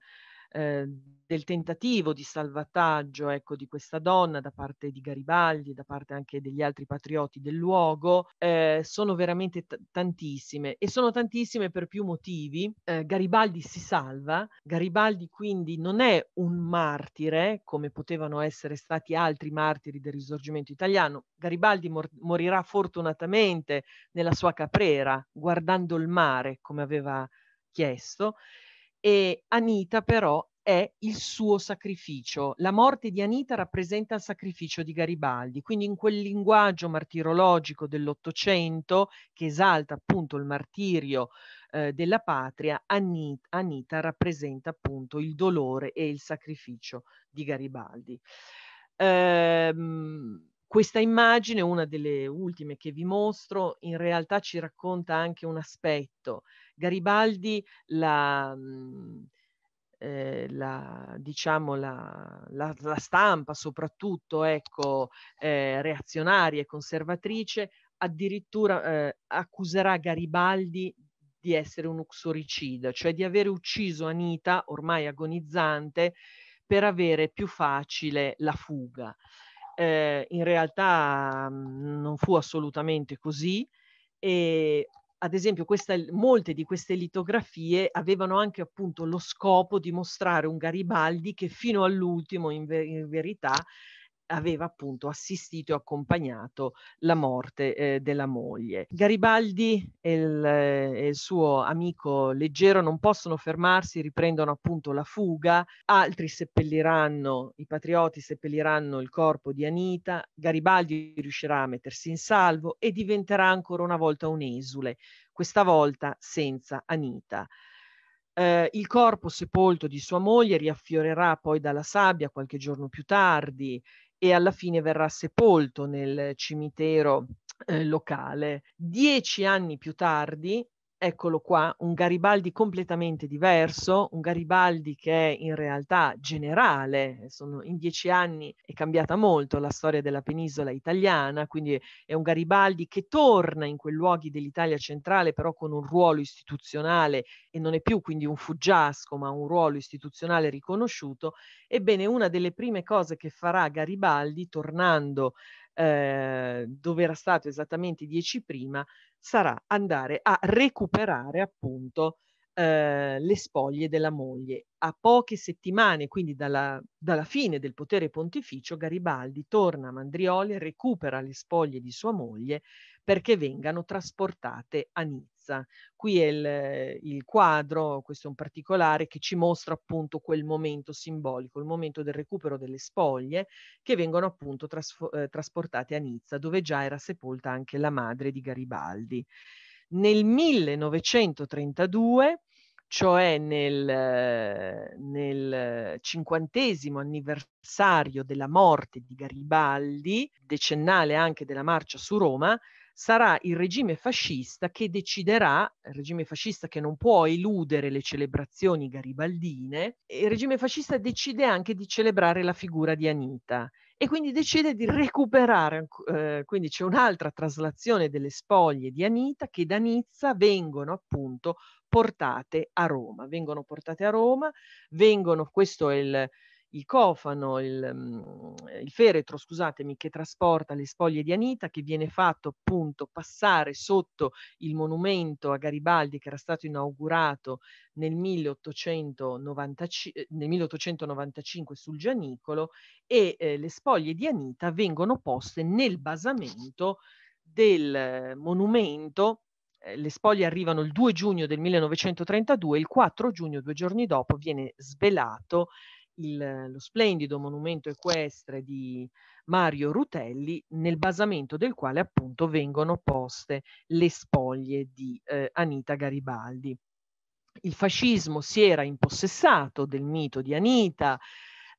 B: eh, del tentativo di salvataggio ecco, di questa donna da parte di Garibaldi, da parte anche degli altri patrioti del luogo, eh, sono veramente t- tantissime e sono tantissime per più motivi. Eh, Garibaldi si salva, Garibaldi quindi non è un martire come potevano essere stati altri martiri del risorgimento italiano, Garibaldi mor- morirà fortunatamente nella sua caprera guardando il mare come aveva chiesto e Anita però è il suo sacrificio. La morte di Anita rappresenta il sacrificio di Garibaldi, quindi in quel linguaggio martirologico dell'Ottocento che esalta appunto il martirio eh, della patria, Anita, Anita, rappresenta appunto il dolore e il sacrificio di Garibaldi. Ehm, questa immagine, una delle ultime che vi mostro, in realtà ci racconta anche un aspetto Garibaldi la, mhmm, eh, la, diciamo, la, la, la, stampa soprattutto ecco, eh, reazionaria e conservatrice addirittura eh, accuserà Garibaldi di essere un uxoricida, cioè di avere ucciso Anita, ormai agonizzante, per avere più facile la fuga. Eh, in realtà mh, mhmm, non fu assolutamente così e ad esempio, queste, molte di queste litografie avevano anche appunto lo scopo di mostrare un Garibaldi che fino all'ultimo, in, ver- in verità, aveva appunto assistito e accompagnato la morte eh, della moglie. Garibaldi e il, e il, suo amico Leggero non possono fermarsi, riprendono appunto la fuga, altri seppelliranno, i patrioti seppelliranno il corpo di Anita, Garibaldi riuscirà a mettersi in salvo e diventerà ancora una volta un esule, questa volta senza Anita. Eh, il corpo sepolto di sua moglie riaffiorerà poi dalla sabbia qualche giorno più tardi e alla fine verrà sepolto nel cimitero eh, locale. Dieci anni più tardi eccolo qua, un Garibaldi completamente diverso, un Garibaldi che è in realtà generale, sono, in dieci anni è cambiata molto la storia della penisola italiana, quindi è un Garibaldi che torna in quei luoghi dell'Italia centrale però con un ruolo istituzionale e non è più quindi un fuggiasco ma un ruolo istituzionale riconosciuto, ebbene una delle prime cose che farà Garibaldi tornando eh, dove era stato esattamente 10 prima, sarà andare a recuperare appunto eh, le spoglie della moglie. A poche settimane, quindi dalla, dalla fine del potere pontificio, Garibaldi torna a Mandrioli, recupera le spoglie di sua moglie perché vengano trasportate a Nizza bellezza. Qui è il, il, quadro, questo è un particolare, che ci mostra appunto quel momento simbolico, il momento del recupero delle spoglie che vengono appunto eh, trasportate a Nizza, dove già era sepolta anche la madre di Garibaldi. Nel 1932 cioè nel, nel, cinquantesimo anniversario della morte di Garibaldi, decennale anche della marcia su Roma, sarà il regime fascista che deciderà, il regime fascista che non può eludere le celebrazioni garibaldine, il regime fascista decide anche di celebrare la figura di Anita e quindi decide di recuperare, eh, quindi c'è un'altra traslazione delle spoglie di Anita che da Nizza vengono appunto portate a Roma, vengono portate a Roma, vengono, questo è il, il cofano, il, mhmm, il, feretro, scusatemi, che trasporta le spoglie di Anita, che viene fatto appunto passare sotto il monumento a Garibaldi che era stato inaugurato nel 1895, eh, nel 1895 sul Gianicolo e eh, le spoglie di Anita vengono poste nel basamento del monumento eh, le spoglie arrivano il 2 giugno del 1932 e il 4 giugno, due giorni dopo, viene svelato il, eh, lo splendido monumento equestre di Mario Rutelli, nel basamento del quale appunto vengono poste le spoglie di eh, Anita Garibaldi. Il fascismo si era impossessato del mito di Anita,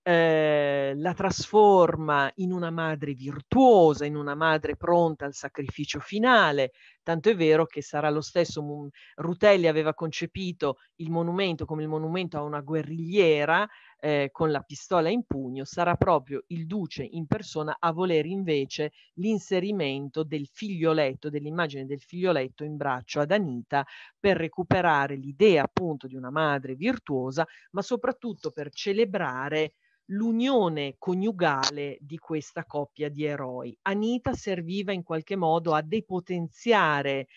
B: eh, la trasforma in una madre virtuosa, in una madre pronta al sacrificio finale. Tanto è vero che sarà lo stesso, Rutelli aveva concepito il monumento come il monumento a una guerrigliera, eh, con la pistola in pugno, sarà proprio il duce in persona a volere invece l'inserimento del figlioletto, dell'immagine del figlioletto in braccio ad Anita per recuperare l'idea appunto di una madre virtuosa, ma soprattutto per celebrare l'unione coniugale di questa coppia di eroi. Anita serviva in qualche modo a depotenziare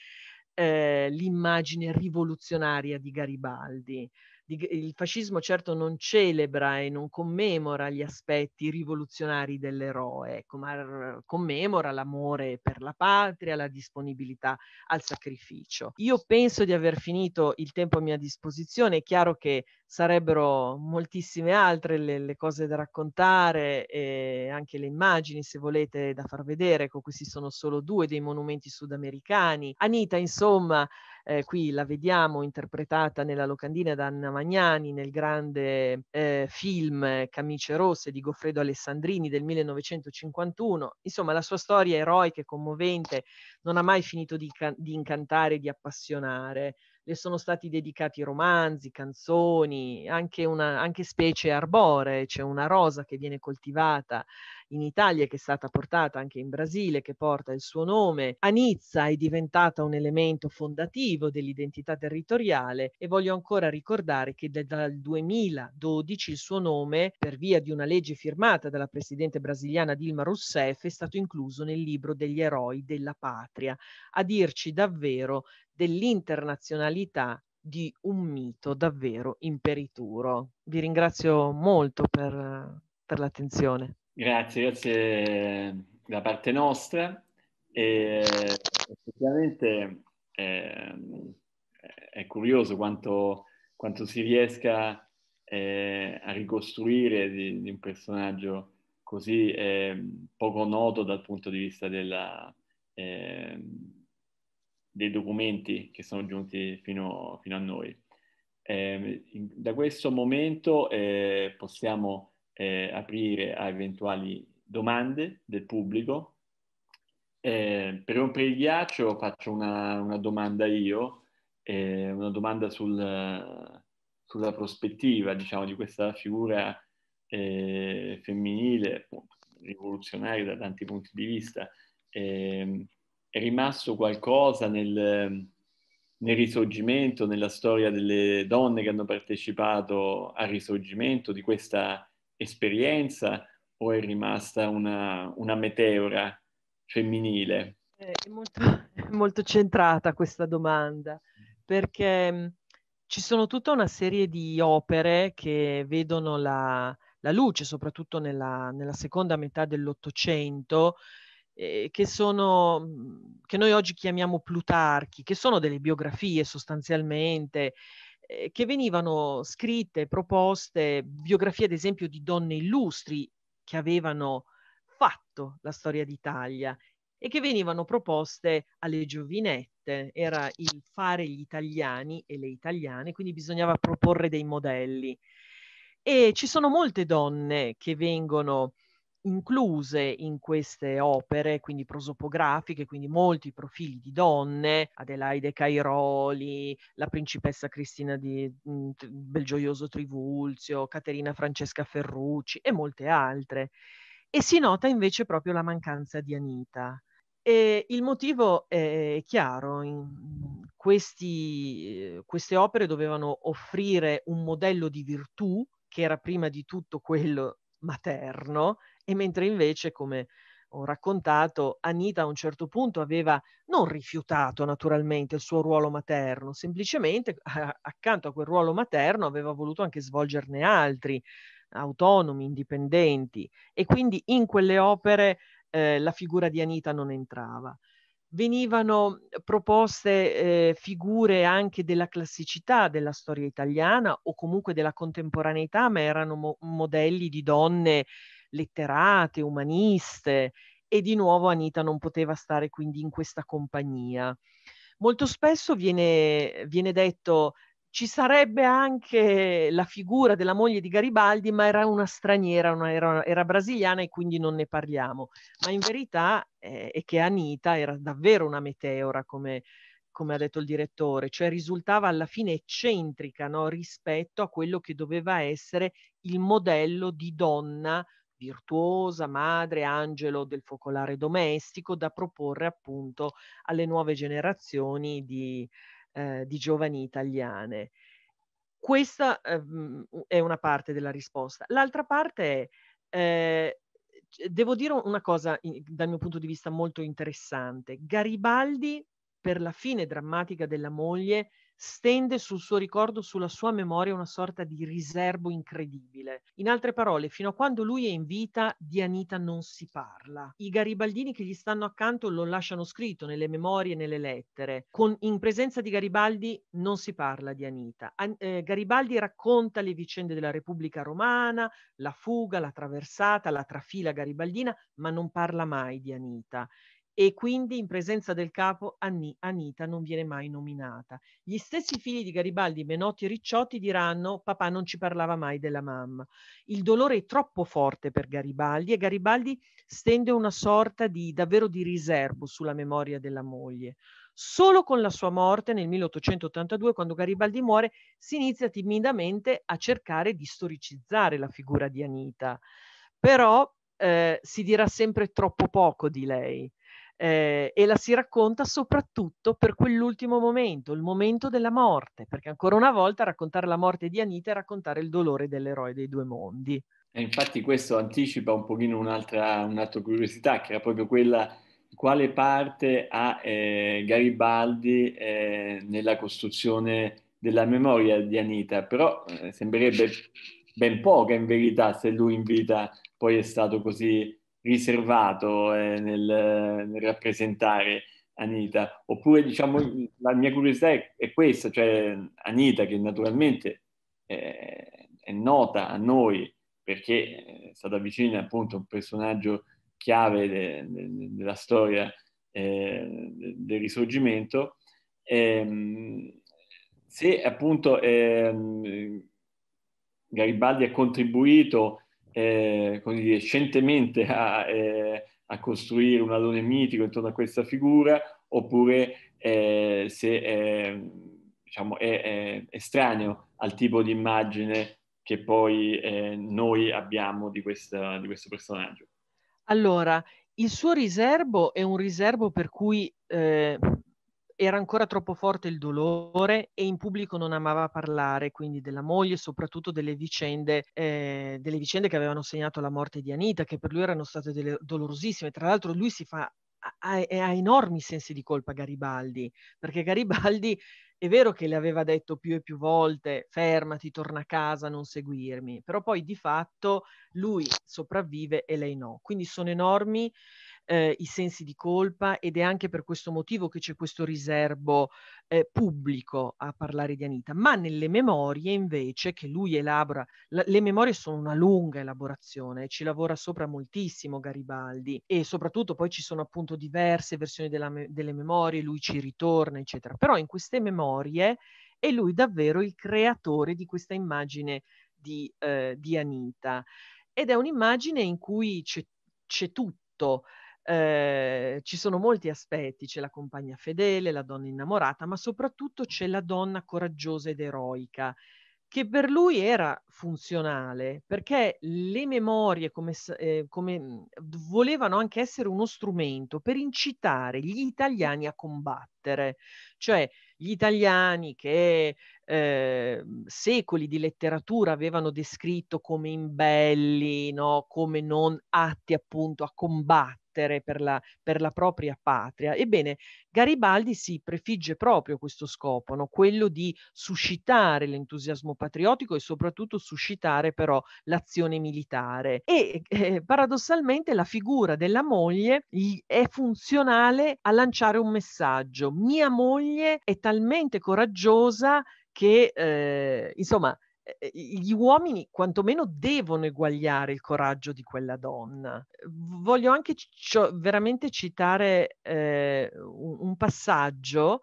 B: eh, l'immagine rivoluzionaria di Garibaldi il fascismo certo non celebra e non commemora gli aspetti rivoluzionari dell'eroe, ecco, ma commemora l'amore per la patria, la disponibilità al sacrificio. Io penso di aver finito il tempo a mia disposizione, è chiaro che sarebbero moltissime altre le, le cose da raccontare e anche le immagini se volete da far vedere, ecco questi sono solo due dei monumenti sudamericani. Anita, insomma, eh, qui la vediamo interpretata nella locandina da Anna Magnani nel grande eh, film Camicie Rosse di Goffredo Alessandrini del 1951. Insomma, la sua storia eroica e commovente non ha mai finito di, di incantare e di appassionare le sono stati dedicati romanzi, canzoni, anche, una, anche specie arboree, c'è cioè una rosa che viene coltivata in Italia, che è stata portata anche in Brasile, che porta il suo nome. A Nizza è diventata un elemento fondativo dell'identità territoriale e voglio ancora ricordare che da, dal 2012 il suo nome, per via di una legge firmata dalla presidente brasiliana Dilma Rousseff, è stato incluso nel libro degli eroi della patria, a dirci davvero dell'internazionalità di un mito davvero imperituro. Vi ringrazio molto per, per l'attenzione.
A: Grazie, grazie ehm, da parte nostra. E effettivamente eh, è curioso quanto, quanto si riesca eh, a ricostruire di, di, un personaggio così eh, poco noto dal punto di vista della, ehm, dei documenti che sono giunti fino, fino a noi. Ehm, in, da questo momento eh, possiamo eh, aprire a eventuali domande del pubblico. Eh, per rompere il ghiaccio faccio una, una domanda io, eh, una domanda sul, sulla prospettiva diciamo, di questa figura eh, femminile, rivoluzionaria da tanti punti di vista. Ehm, è rimasto qualcosa nel nel risorgimento, nella storia delle donne che hanno partecipato al risorgimento di questa esperienza o è rimasta una, una meteora femminile? Eh, è
B: molto, molto, centrata questa domanda, perché mm, ci sono tutta una serie di opere che vedono la, la luce, soprattutto nella, nella, seconda metà dell'Ottocento, eh, che, sono, mm, che noi oggi chiamiamo plutarchi, che sono delle biografie sostanzialmente, eh, che venivano scritte, proposte, biografie ad esempio di donne illustri che avevano fatto la storia d'Italia e che venivano proposte alle giovinette, era il fare gli italiani e le italiane, quindi bisognava proporre dei modelli. E ci sono molte donne che vengono incluse in queste opere, quindi prosopografiche, quindi molti profili di donne, Adelaide Cairoli, la principessa Cristina di mh, mm, Belgioioso Trivulzio, Caterina Francesca Ferrucci e molte altre. E si nota invece proprio la mancanza di Anita. E il motivo è chiaro, questi, eh, queste opere dovevano offrire un modello di virtù che era prima di tutto quello materno e mentre invece, come ho raccontato, Anita a un certo punto aveva non rifiutato naturalmente il suo ruolo materno, semplicemente a- accanto a quel ruolo materno aveva voluto anche svolgerne altri, autonomi, indipendenti, e quindi in quelle opere eh, la figura di Anita non entrava. Venivano proposte eh, figure anche della classicità della storia italiana o comunque della contemporaneità, ma erano mo- modelli di donne letterate, umaniste e di nuovo Anita non poteva stare quindi in questa compagnia. Molto spesso viene, viene detto ci sarebbe anche la figura della moglie di Garibaldi, ma era una straniera, una, era, era, brasiliana e quindi non ne parliamo. Ma in verità eh, è che Anita era davvero una meteora, come, come, ha detto il direttore, cioè risultava alla fine eccentrica no? rispetto a quello che doveva essere il modello di donna virtuosa, madre, angelo del focolare domestico da proporre appunto alle nuove generazioni di, eh, di giovani italiane. Questa eh, mm, è una parte della risposta. L'altra parte è, eh, devo dire una cosa in, dal mio punto di vista molto interessante. Garibaldi, per la fine drammatica della moglie, stende sul suo ricordo, sulla sua memoria, una sorta di riservo incredibile. In altre parole, fino a quando lui è in vita, di Anita non si parla. I garibaldini che gli stanno accanto lo lasciano scritto nelle memorie, nelle lettere. Con, in presenza di Garibaldi non si parla di Anita. An- eh, Garibaldi racconta le vicende della Repubblica Romana, la fuga, la traversata, la trafila garibaldina, ma non parla mai di Anita e quindi in presenza del capo Anni, Anita non viene mai nominata. Gli stessi figli di Garibaldi, Menotti e Ricciotti diranno papà non ci parlava mai della mamma. Il dolore è troppo forte per Garibaldi e Garibaldi stende una sorta di davvero di riservo sulla memoria della moglie. Solo con la sua morte nel 1882, quando Garibaldi muore, si inizia timidamente a cercare di storicizzare la figura di Anita. Però eh, si dirà sempre troppo poco di lei eh, e la si racconta soprattutto per quell'ultimo momento, il momento della morte, perché ancora una volta raccontare la morte di Anita è raccontare il dolore dell'eroe dei due mondi.
A: E infatti questo anticipa un pochino un'altra, un'altra curiosità, che era proprio quella quale parte ha eh, Garibaldi eh, nella costruzione della memoria di Anita, però eh, sembrerebbe ben poca in verità se lui in vita poi è stato così riservato eh, nel, nel, rappresentare Anita. Oppure, diciamo, la mia curiosità è, è questa, cioè Anita che naturalmente eh, è nota a noi perché eh, è stata vicina appunto a un personaggio chiave de, de, della storia eh, del risorgimento, eh, se appunto eh, Garibaldi ha contribuito a eh, come dire, scientemente a, eh, a, costruire un alone mitico intorno a questa figura, oppure eh, se è, diciamo, è, è, estraneo al tipo di immagine che poi eh, noi abbiamo di, questa, di questo personaggio.
B: Allora, il suo riservo è un riservo per cui eh, era ancora troppo forte il dolore e in pubblico non amava parlare, quindi della moglie soprattutto delle vicende, eh, delle vicende che avevano segnato la morte di Anita, che per lui erano state delle, dolorosissime. Tra l'altro lui si fa ha, ha, enormi sensi di colpa Garibaldi, perché Garibaldi è vero che le aveva detto più e più volte fermati, torna a casa, non seguirmi, però poi di fatto lui sopravvive e lei no. Quindi sono enormi eh, i sensi di colpa ed è anche per questo motivo che c'è questo riservo eh, pubblico a parlare di Anita, ma nelle memorie invece che lui elabora, la, le memorie sono una lunga elaborazione, ci lavora sopra moltissimo Garibaldi e soprattutto poi ci sono appunto diverse versioni della, delle memorie, lui ci ritorna eccetera, però in queste memorie è lui davvero il creatore di questa immagine di, eh, di Anita ed è un'immagine in cui c'è, tutto, Ehm, ci sono molti aspetti, c'è la compagna fedele, la donna innamorata, ma soprattutto c'è la donna coraggiosa ed eroica, che per lui era funzionale perché le memorie come, eh, come mhmm, volevano anche essere uno strumento per incitare gli italiani a combattere, cioè gli italiani che eh, secoli di letteratura avevano descritto come imbelli, no? come non atti appunto a combattere combattere per la, per la propria patria. Ebbene, Garibaldi si prefigge proprio questo scopo, no? quello di suscitare l'entusiasmo patriottico e soprattutto suscitare però l'azione militare. E eh, eh paradossalmente la figura della moglie è funzionale a lanciare un messaggio. Mia moglie è talmente coraggiosa che eh, insomma gli uomini quantomeno devono eguagliare il coraggio di quella donna. Voglio anche c- veramente citare eh, un passaggio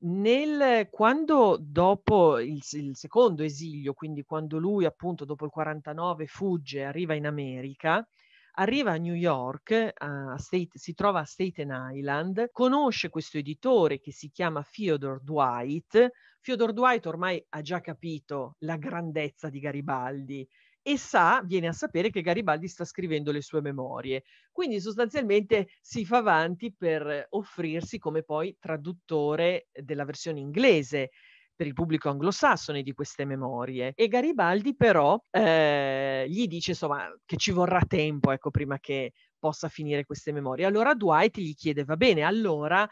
B: nel, quando dopo il, il, secondo esilio, quindi quando lui appunto dopo il 49 fugge, arriva in America, arriva a New York, a State, si trova a Staten Island, conosce questo editore che si chiama Theodore Dwight, Fyodor Dwight ormai ha già capito la grandezza di Garibaldi e sa, viene a sapere che Garibaldi sta scrivendo le sue memorie. Quindi sostanzialmente si fa avanti per offrirsi come poi traduttore della versione inglese per il pubblico anglosassone di queste memorie. E Garibaldi però eh, gli dice insomma che ci vorrà tempo ecco, prima che possa finire queste memorie. Allora Dwight gli chiede va bene, allora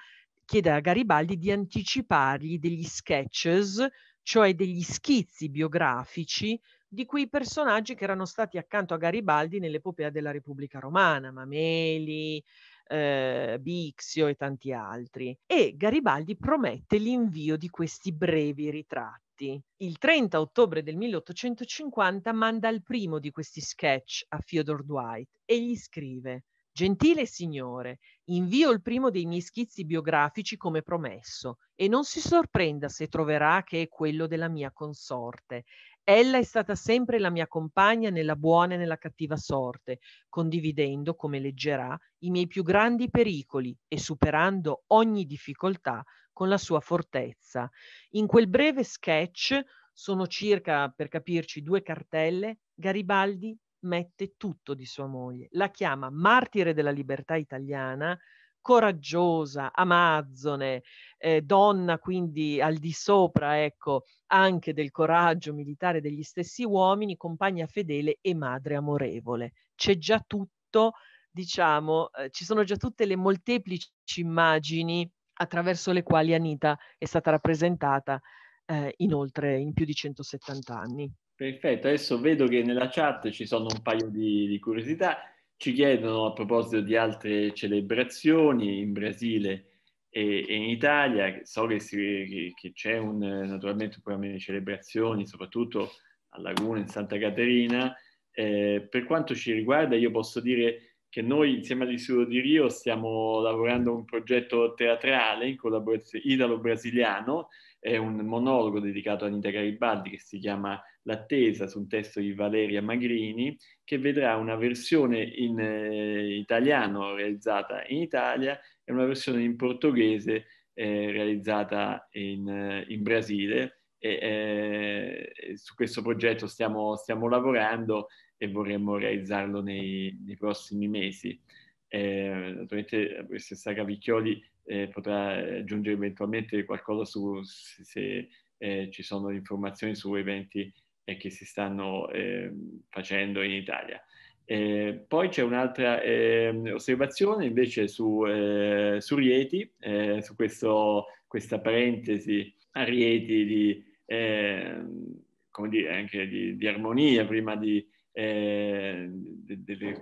B: chiede a Garibaldi di anticipargli degli sketches, cioè degli schizzi biografici di quei personaggi che erano stati accanto a Garibaldi nell'epopea della Repubblica Romana, Mameli, eh, Bixio e tanti altri. E Garibaldi promette l'invio di questi brevi ritratti. Il 30 ottobre del 1850 manda il primo di questi sketch a Theodore Dwight e gli scrive Gentile signore, invio il primo dei miei schizzi biografici come promesso e non si sorprenda se troverà che è quello della mia consorte. Ella è stata sempre la mia compagna nella buona e nella cattiva sorte, condividendo, come leggerà, i miei più grandi pericoli e superando ogni difficoltà con la sua fortezza. In quel breve sketch sono circa, per capirci, due cartelle, Garibaldi mette tutto di sua moglie. La chiama martire della libertà italiana, coraggiosa, amazzone, eh, donna quindi al di sopra ecco, anche del coraggio militare degli stessi uomini, compagna fedele e madre amorevole. C'è già tutto, diciamo, eh, ci sono già tutte le molteplici immagini attraverso le quali Anita è stata rappresentata eh, inoltre in più di 170 anni.
A: Perfetto, adesso vedo che nella chat ci sono un paio di, di curiosità. Ci chiedono a proposito di altre celebrazioni in Brasile e, e in Italia, so che, si, che, che c'è un, naturalmente un programma di celebrazioni, soprattutto a Laguna, in Santa Caterina. Eh, per quanto ci riguarda, io posso dire che noi insieme all'Istituto di Rio stiamo lavorando a un progetto teatrale in collaborazione italo-brasiliano, è un monologo dedicato a Anita Garibaldi che si chiama l'attesa su un testo di Valeria Magrini che vedrà una versione in eh, italiano realizzata in Italia e una versione in portoghese eh, realizzata in, eh, in Brasile e, eh, su questo progetto stiamo, stiamo, lavorando e vorremmo realizzarlo nei, nei prossimi mesi. Eh, naturalmente la professoressa Cavicchioli eh, potrà aggiungere eventualmente qualcosa su se, se ci sono informazioni su eventi e che si stanno eh, facendo in Italia. Eh, poi c'è un'altra ehm, osservazione invece su, eh, su Rieti, eh, su questo, questa parentesi a Rieti di, ehm, come dire, anche di, di armonia prima di, eh, della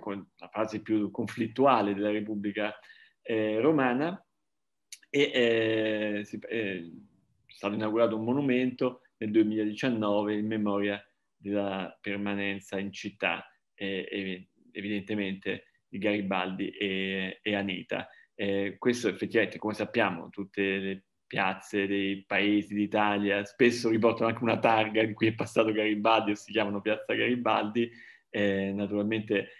A: fase più conflittuale della Repubblica eh, Romana e eh, si, eh, è stato inaugurato un monumento nel 2019 in memoria della permanenza in città, eh, evidentemente di Garibaldi e, e Anita. Eh, questo effettivamente, come sappiamo, tutte le piazze dei paesi d'Italia spesso riportano anche una targa in cui è passato Garibaldi o si chiamano Piazza Garibaldi, eh, naturalmente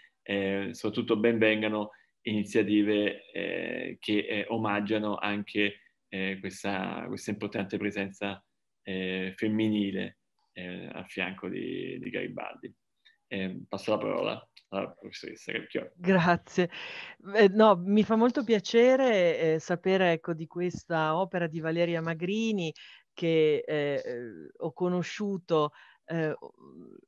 A: soprattutto benvengano iniziative eh, che eh, omaggiano anche eh, questa, questa importante presenza eh, femminile eh, a fianco di, di Garibaldi. Eh, passo la parola alla professoressa Recchio.
B: Grazie. Eh, no, mi fa molto piacere eh, sapere ecco, di questa opera di Valeria Magrini che eh, eh, ho conosciuto eh,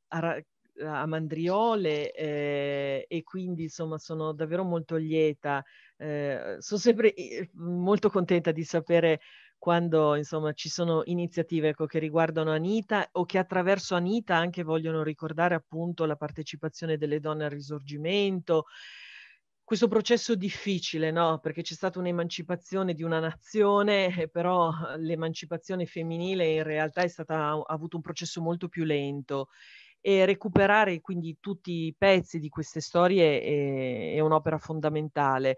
B: a, a, Mandriole e quindi insomma sono davvero molto lieta, sono sempre molto contenta di sapere quando insomma ci sono iniziative ecco, che riguardano Anita o che attraverso Anita anche vogliono ricordare appunto la partecipazione delle donne al risorgimento. Questo processo difficile, no? Perché c'è stata un'emancipazione di una nazione, eh, però eh, l'emancipazione femminile in realtà stata, ha avuto un processo molto più lento e recuperare quindi tutti i pezzi di queste storie è, è un'opera fondamentale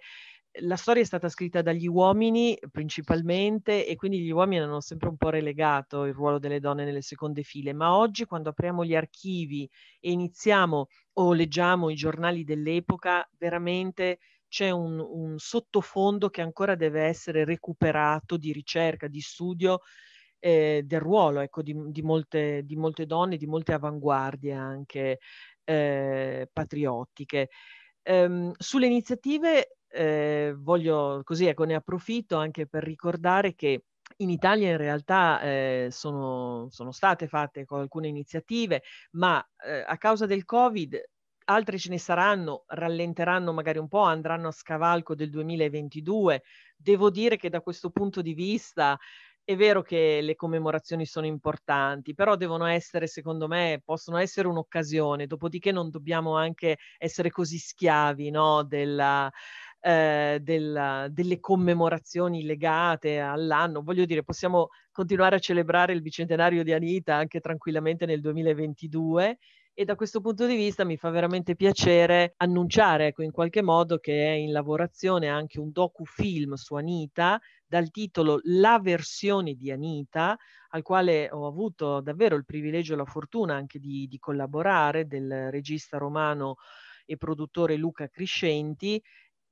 B: la storia è stata scritta dagli uomini principalmente e quindi gli uomini hanno sempre un po' relegato il ruolo delle donne nelle seconde file, ma oggi quando apriamo gli archivi e iniziamo o leggiamo i giornali dell'epoca, veramente c'è un, un sottofondo che ancora deve essere recuperato di ricerca, di studio eh, del ruolo ecco, di, di, molte, di, molte, donne, di molte avanguardie anche eh, patriottiche. Um, sulle iniziative eh, voglio così, ecco, ne approfitto anche per ricordare che in Italia in realtà eh, sono, sono, state fatte alcune iniziative, ma eh, a causa del Covid altre ce ne saranno, rallenteranno magari un po', andranno a scavalco del 2022. Devo dire che da questo punto di vista è vero che le commemorazioni sono importanti, però devono essere, secondo me, possono essere un'occasione, dopodiché non dobbiamo anche essere così schiavi no, della, eh, della, delle commemorazioni legate all'anno. Voglio dire, possiamo continuare a celebrare il bicentenario di Anita anche tranquillamente nel 2022 e da questo punto di vista mi fa veramente piacere annunciare ecco, in qualche modo che è in lavorazione anche un docufilm su Anita dal titolo La versione di Anita, al quale ho avuto davvero il privilegio e la fortuna anche di, di collaborare, del regista romano e produttore Luca Crescenti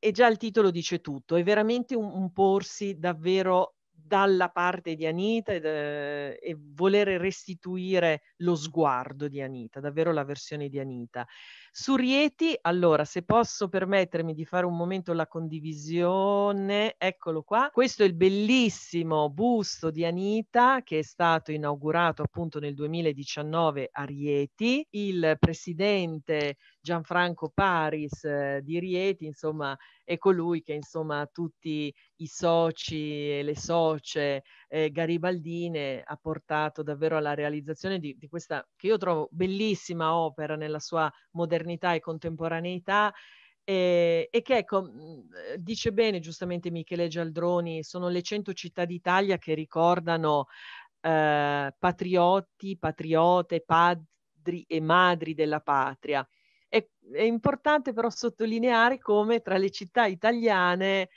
B: e già il titolo dice tutto, è veramente un, un porsi davvero dalla parte di Anita ed, eh, e volere restituire lo sguardo di Anita, davvero la versione di Anita. Su Rieti, allora, se posso permettermi di fare un momento la condivisione, eccolo qua. Questo è il bellissimo busto di Anita che è stato inaugurato appunto nel 2019 a Rieti. Il presidente Gianfranco Paris eh, di Rieti, insomma, è colui che insomma tutti i soci e le socie eh, garibaldine ha portato davvero alla realizzazione di, di, questa che io trovo bellissima opera nella sua modernità e contemporaneità. Eh, e che ecco, eh, dice bene giustamente Michele Gialdroni, sono le 100 città d'Italia che ricordano eh, patriotti, patriote, padri e madri della patria. È, è, importante però sottolineare come tra le città italiane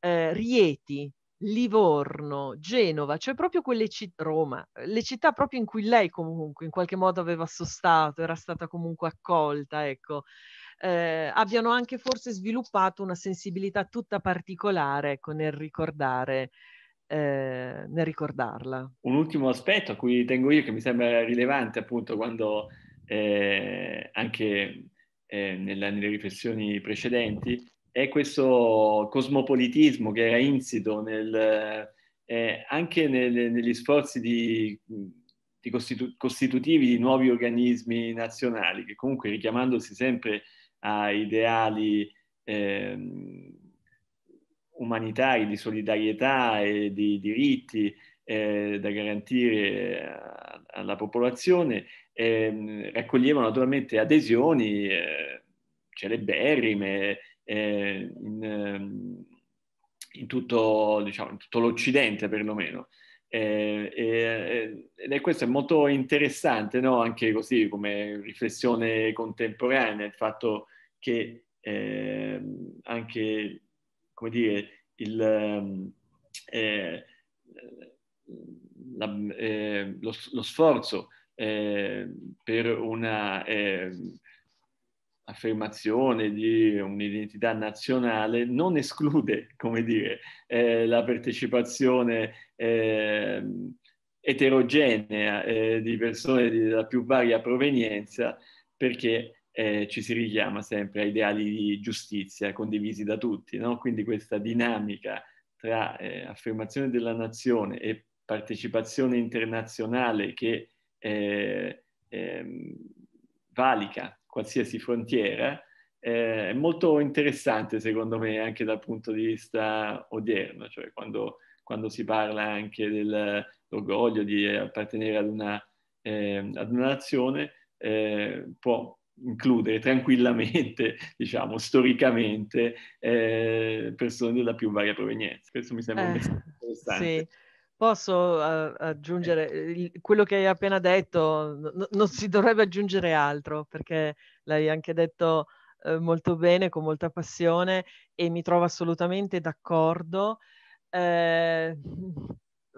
B: eh, Rieti Livorno, Genova, cioè proprio quelle città, Roma, le città proprio in cui lei comunque in qualche modo aveva sostato, era stata comunque accolta, ecco, eh, abbiano anche forse sviluppato una sensibilità tutta particolare ecco, nel ricordare eh, nel ricordarla.
A: Un ultimo aspetto a cui tengo io che mi sembra rilevante appunto quando eh, anche eh, nella, nelle riflessioni precedenti è questo cosmopolitismo che era insito nel, eh, anche nel, negli sforzi di, di costitu- costitutivi di nuovi organismi nazionali, che comunque richiamandosi sempre a ideali eh, umanitari di solidarietà e di diritti eh, da garantire alla popolazione, ehm, raccoglievano naturalmente adesioni eh, celeberrime eh, in, ehm, in, tutto, diciamo, in, tutto, l'Occidente perlomeno. Eh, eh, ed è questo è molto interessante, no? anche così come riflessione contemporanea, il fatto che ehm, anche, come dire, il, ehm, eh, la, eh, lo, lo, sforzo per una affermazione di un'identità nazionale non esclude, come dire, eh, la partecipazione eh, eterogenea eh, di persone di, più varia provenienza perché eh, ci si richiama sempre a ideali di giustizia condivisi da tutti, no? quindi questa dinamica tra eh, affermazione della nazione e partecipazione internazionale che eh, ehm, valica qualsiasi frontiera, eh, è molto interessante secondo me anche dal punto di vista odierno, cioè quando, quando si parla anche dell'orgoglio di appartenere ad una, eh, ad una nazione, eh, può includere tranquillamente, diciamo, storicamente eh, persone della più varia provenienza. Questo mi sembra eh, un messaggio interessante.
B: Sì. Posso uh, aggiungere il, quello che hai appena detto, no, non si dovrebbe aggiungere altro perché l'hai anche detto uh, molto bene, con molta passione e mi trovo assolutamente d'accordo. Eh,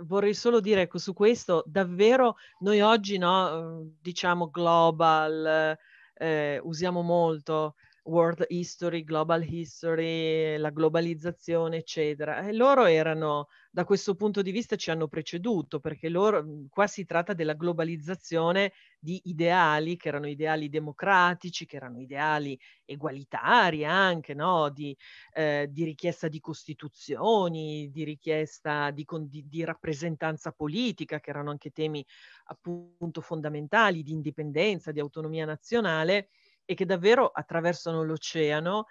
B: vorrei solo dire ecco, su questo, davvero noi oggi no, uhm, diciamo global, eh, usiamo molto world history, global history, la globalizzazione, eccetera. E loro erano da questo punto di vista ci hanno preceduto, perché loro, mhmm, qua si tratta della globalizzazione di ideali che erano ideali democratici, che erano ideali egualitari anche, no? di, eh, di, richiesta di costituzioni, di richiesta di, di, di, rappresentanza politica, che erano anche temi appunto fondamentali, di indipendenza, di autonomia nazionale e che davvero attraversano l'oceano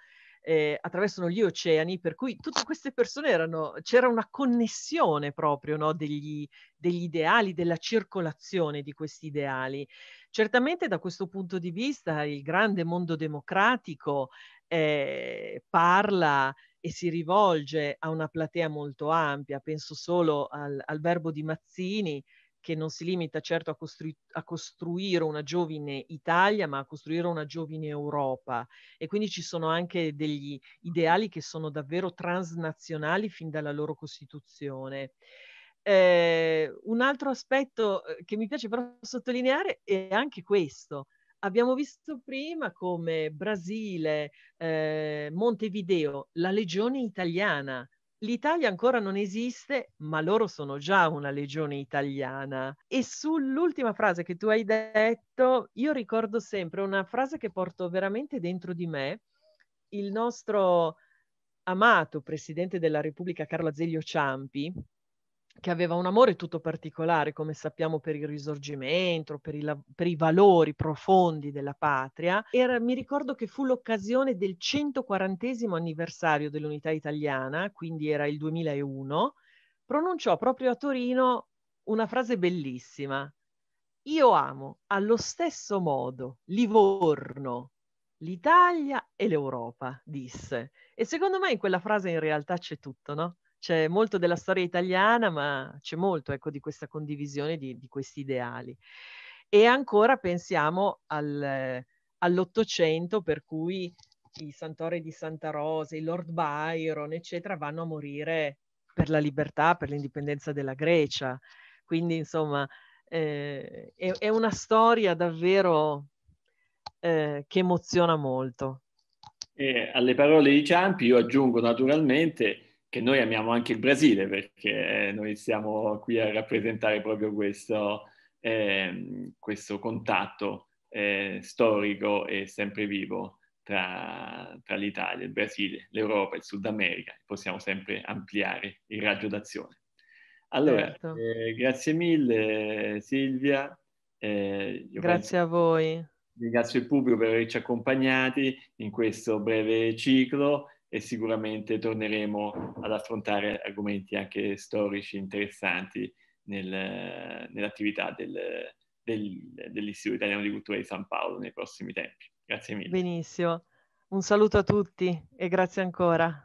B: eh, attraversano gli oceani, per cui tutte queste persone erano, c'era una connessione proprio no, degli, degli ideali, della circolazione di questi ideali. Certamente da questo punto di vista il grande mondo democratico eh, parla e si rivolge a una platea molto ampia, penso solo al, al verbo di Mazzini, che non si limita certo a, costru- a, costruire una giovine Italia, ma a costruire una giovine Europa. E quindi ci sono anche degli ideali che sono davvero transnazionali fin dalla loro costituzione. Eh, un altro aspetto eh, che mi piace però sottolineare è anche questo. Abbiamo visto prima come Brasile, eh, Montevideo, la legione italiana, L'Italia ancora non esiste, ma loro sono già una legione italiana. E sull'ultima frase che tu hai detto, io ricordo sempre una frase che porto veramente dentro di me, il nostro amato presidente della Repubblica Carlo Azeglio Ciampi, che aveva un amore tutto particolare, come sappiamo, per il risorgimento, per, il, per i valori profondi della patria. Era, mi ricordo che fu l'occasione del 140 anniversario dell'unità italiana, quindi era il 2001, pronunciò proprio a Torino una frase bellissima. Io amo allo stesso modo Livorno, l'Italia e l'Europa, disse. E secondo me in quella frase in realtà c'è tutto, no? c'è molto della storia italiana, ma c'è molto ecco, di questa condivisione di, di, questi ideali. E ancora pensiamo al, all'Ottocento, per cui i Santori di Santa Rosa, i Lord Byron, eccetera, vanno a morire per la libertà, per l'indipendenza della Grecia. Quindi, insomma, eh, è, è, una storia davvero eh, che emoziona molto.
A: E eh, alle parole di Ciampi io aggiungo naturalmente che noi amiamo anche il Brasile perché noi siamo qui a rappresentare proprio questo, eh, questo contatto eh, storico e sempre vivo tra, tra, l'Italia, il Brasile, l'Europa, il Sud America. Possiamo sempre ampliare il raggio d'azione. Allora, certo. eh, grazie mille Silvia. Eh, grazie penso... a voi. Ringrazio il pubblico per averci accompagnati in questo breve ciclo e sicuramente torneremo ad affrontare argomenti anche storici interessanti nel, nell'attività del, del, dell'Istituto Italiano di Cultura di San Paolo nei prossimi tempi. Grazie mille.
B: Benissimo. Un saluto a tutti e grazie ancora.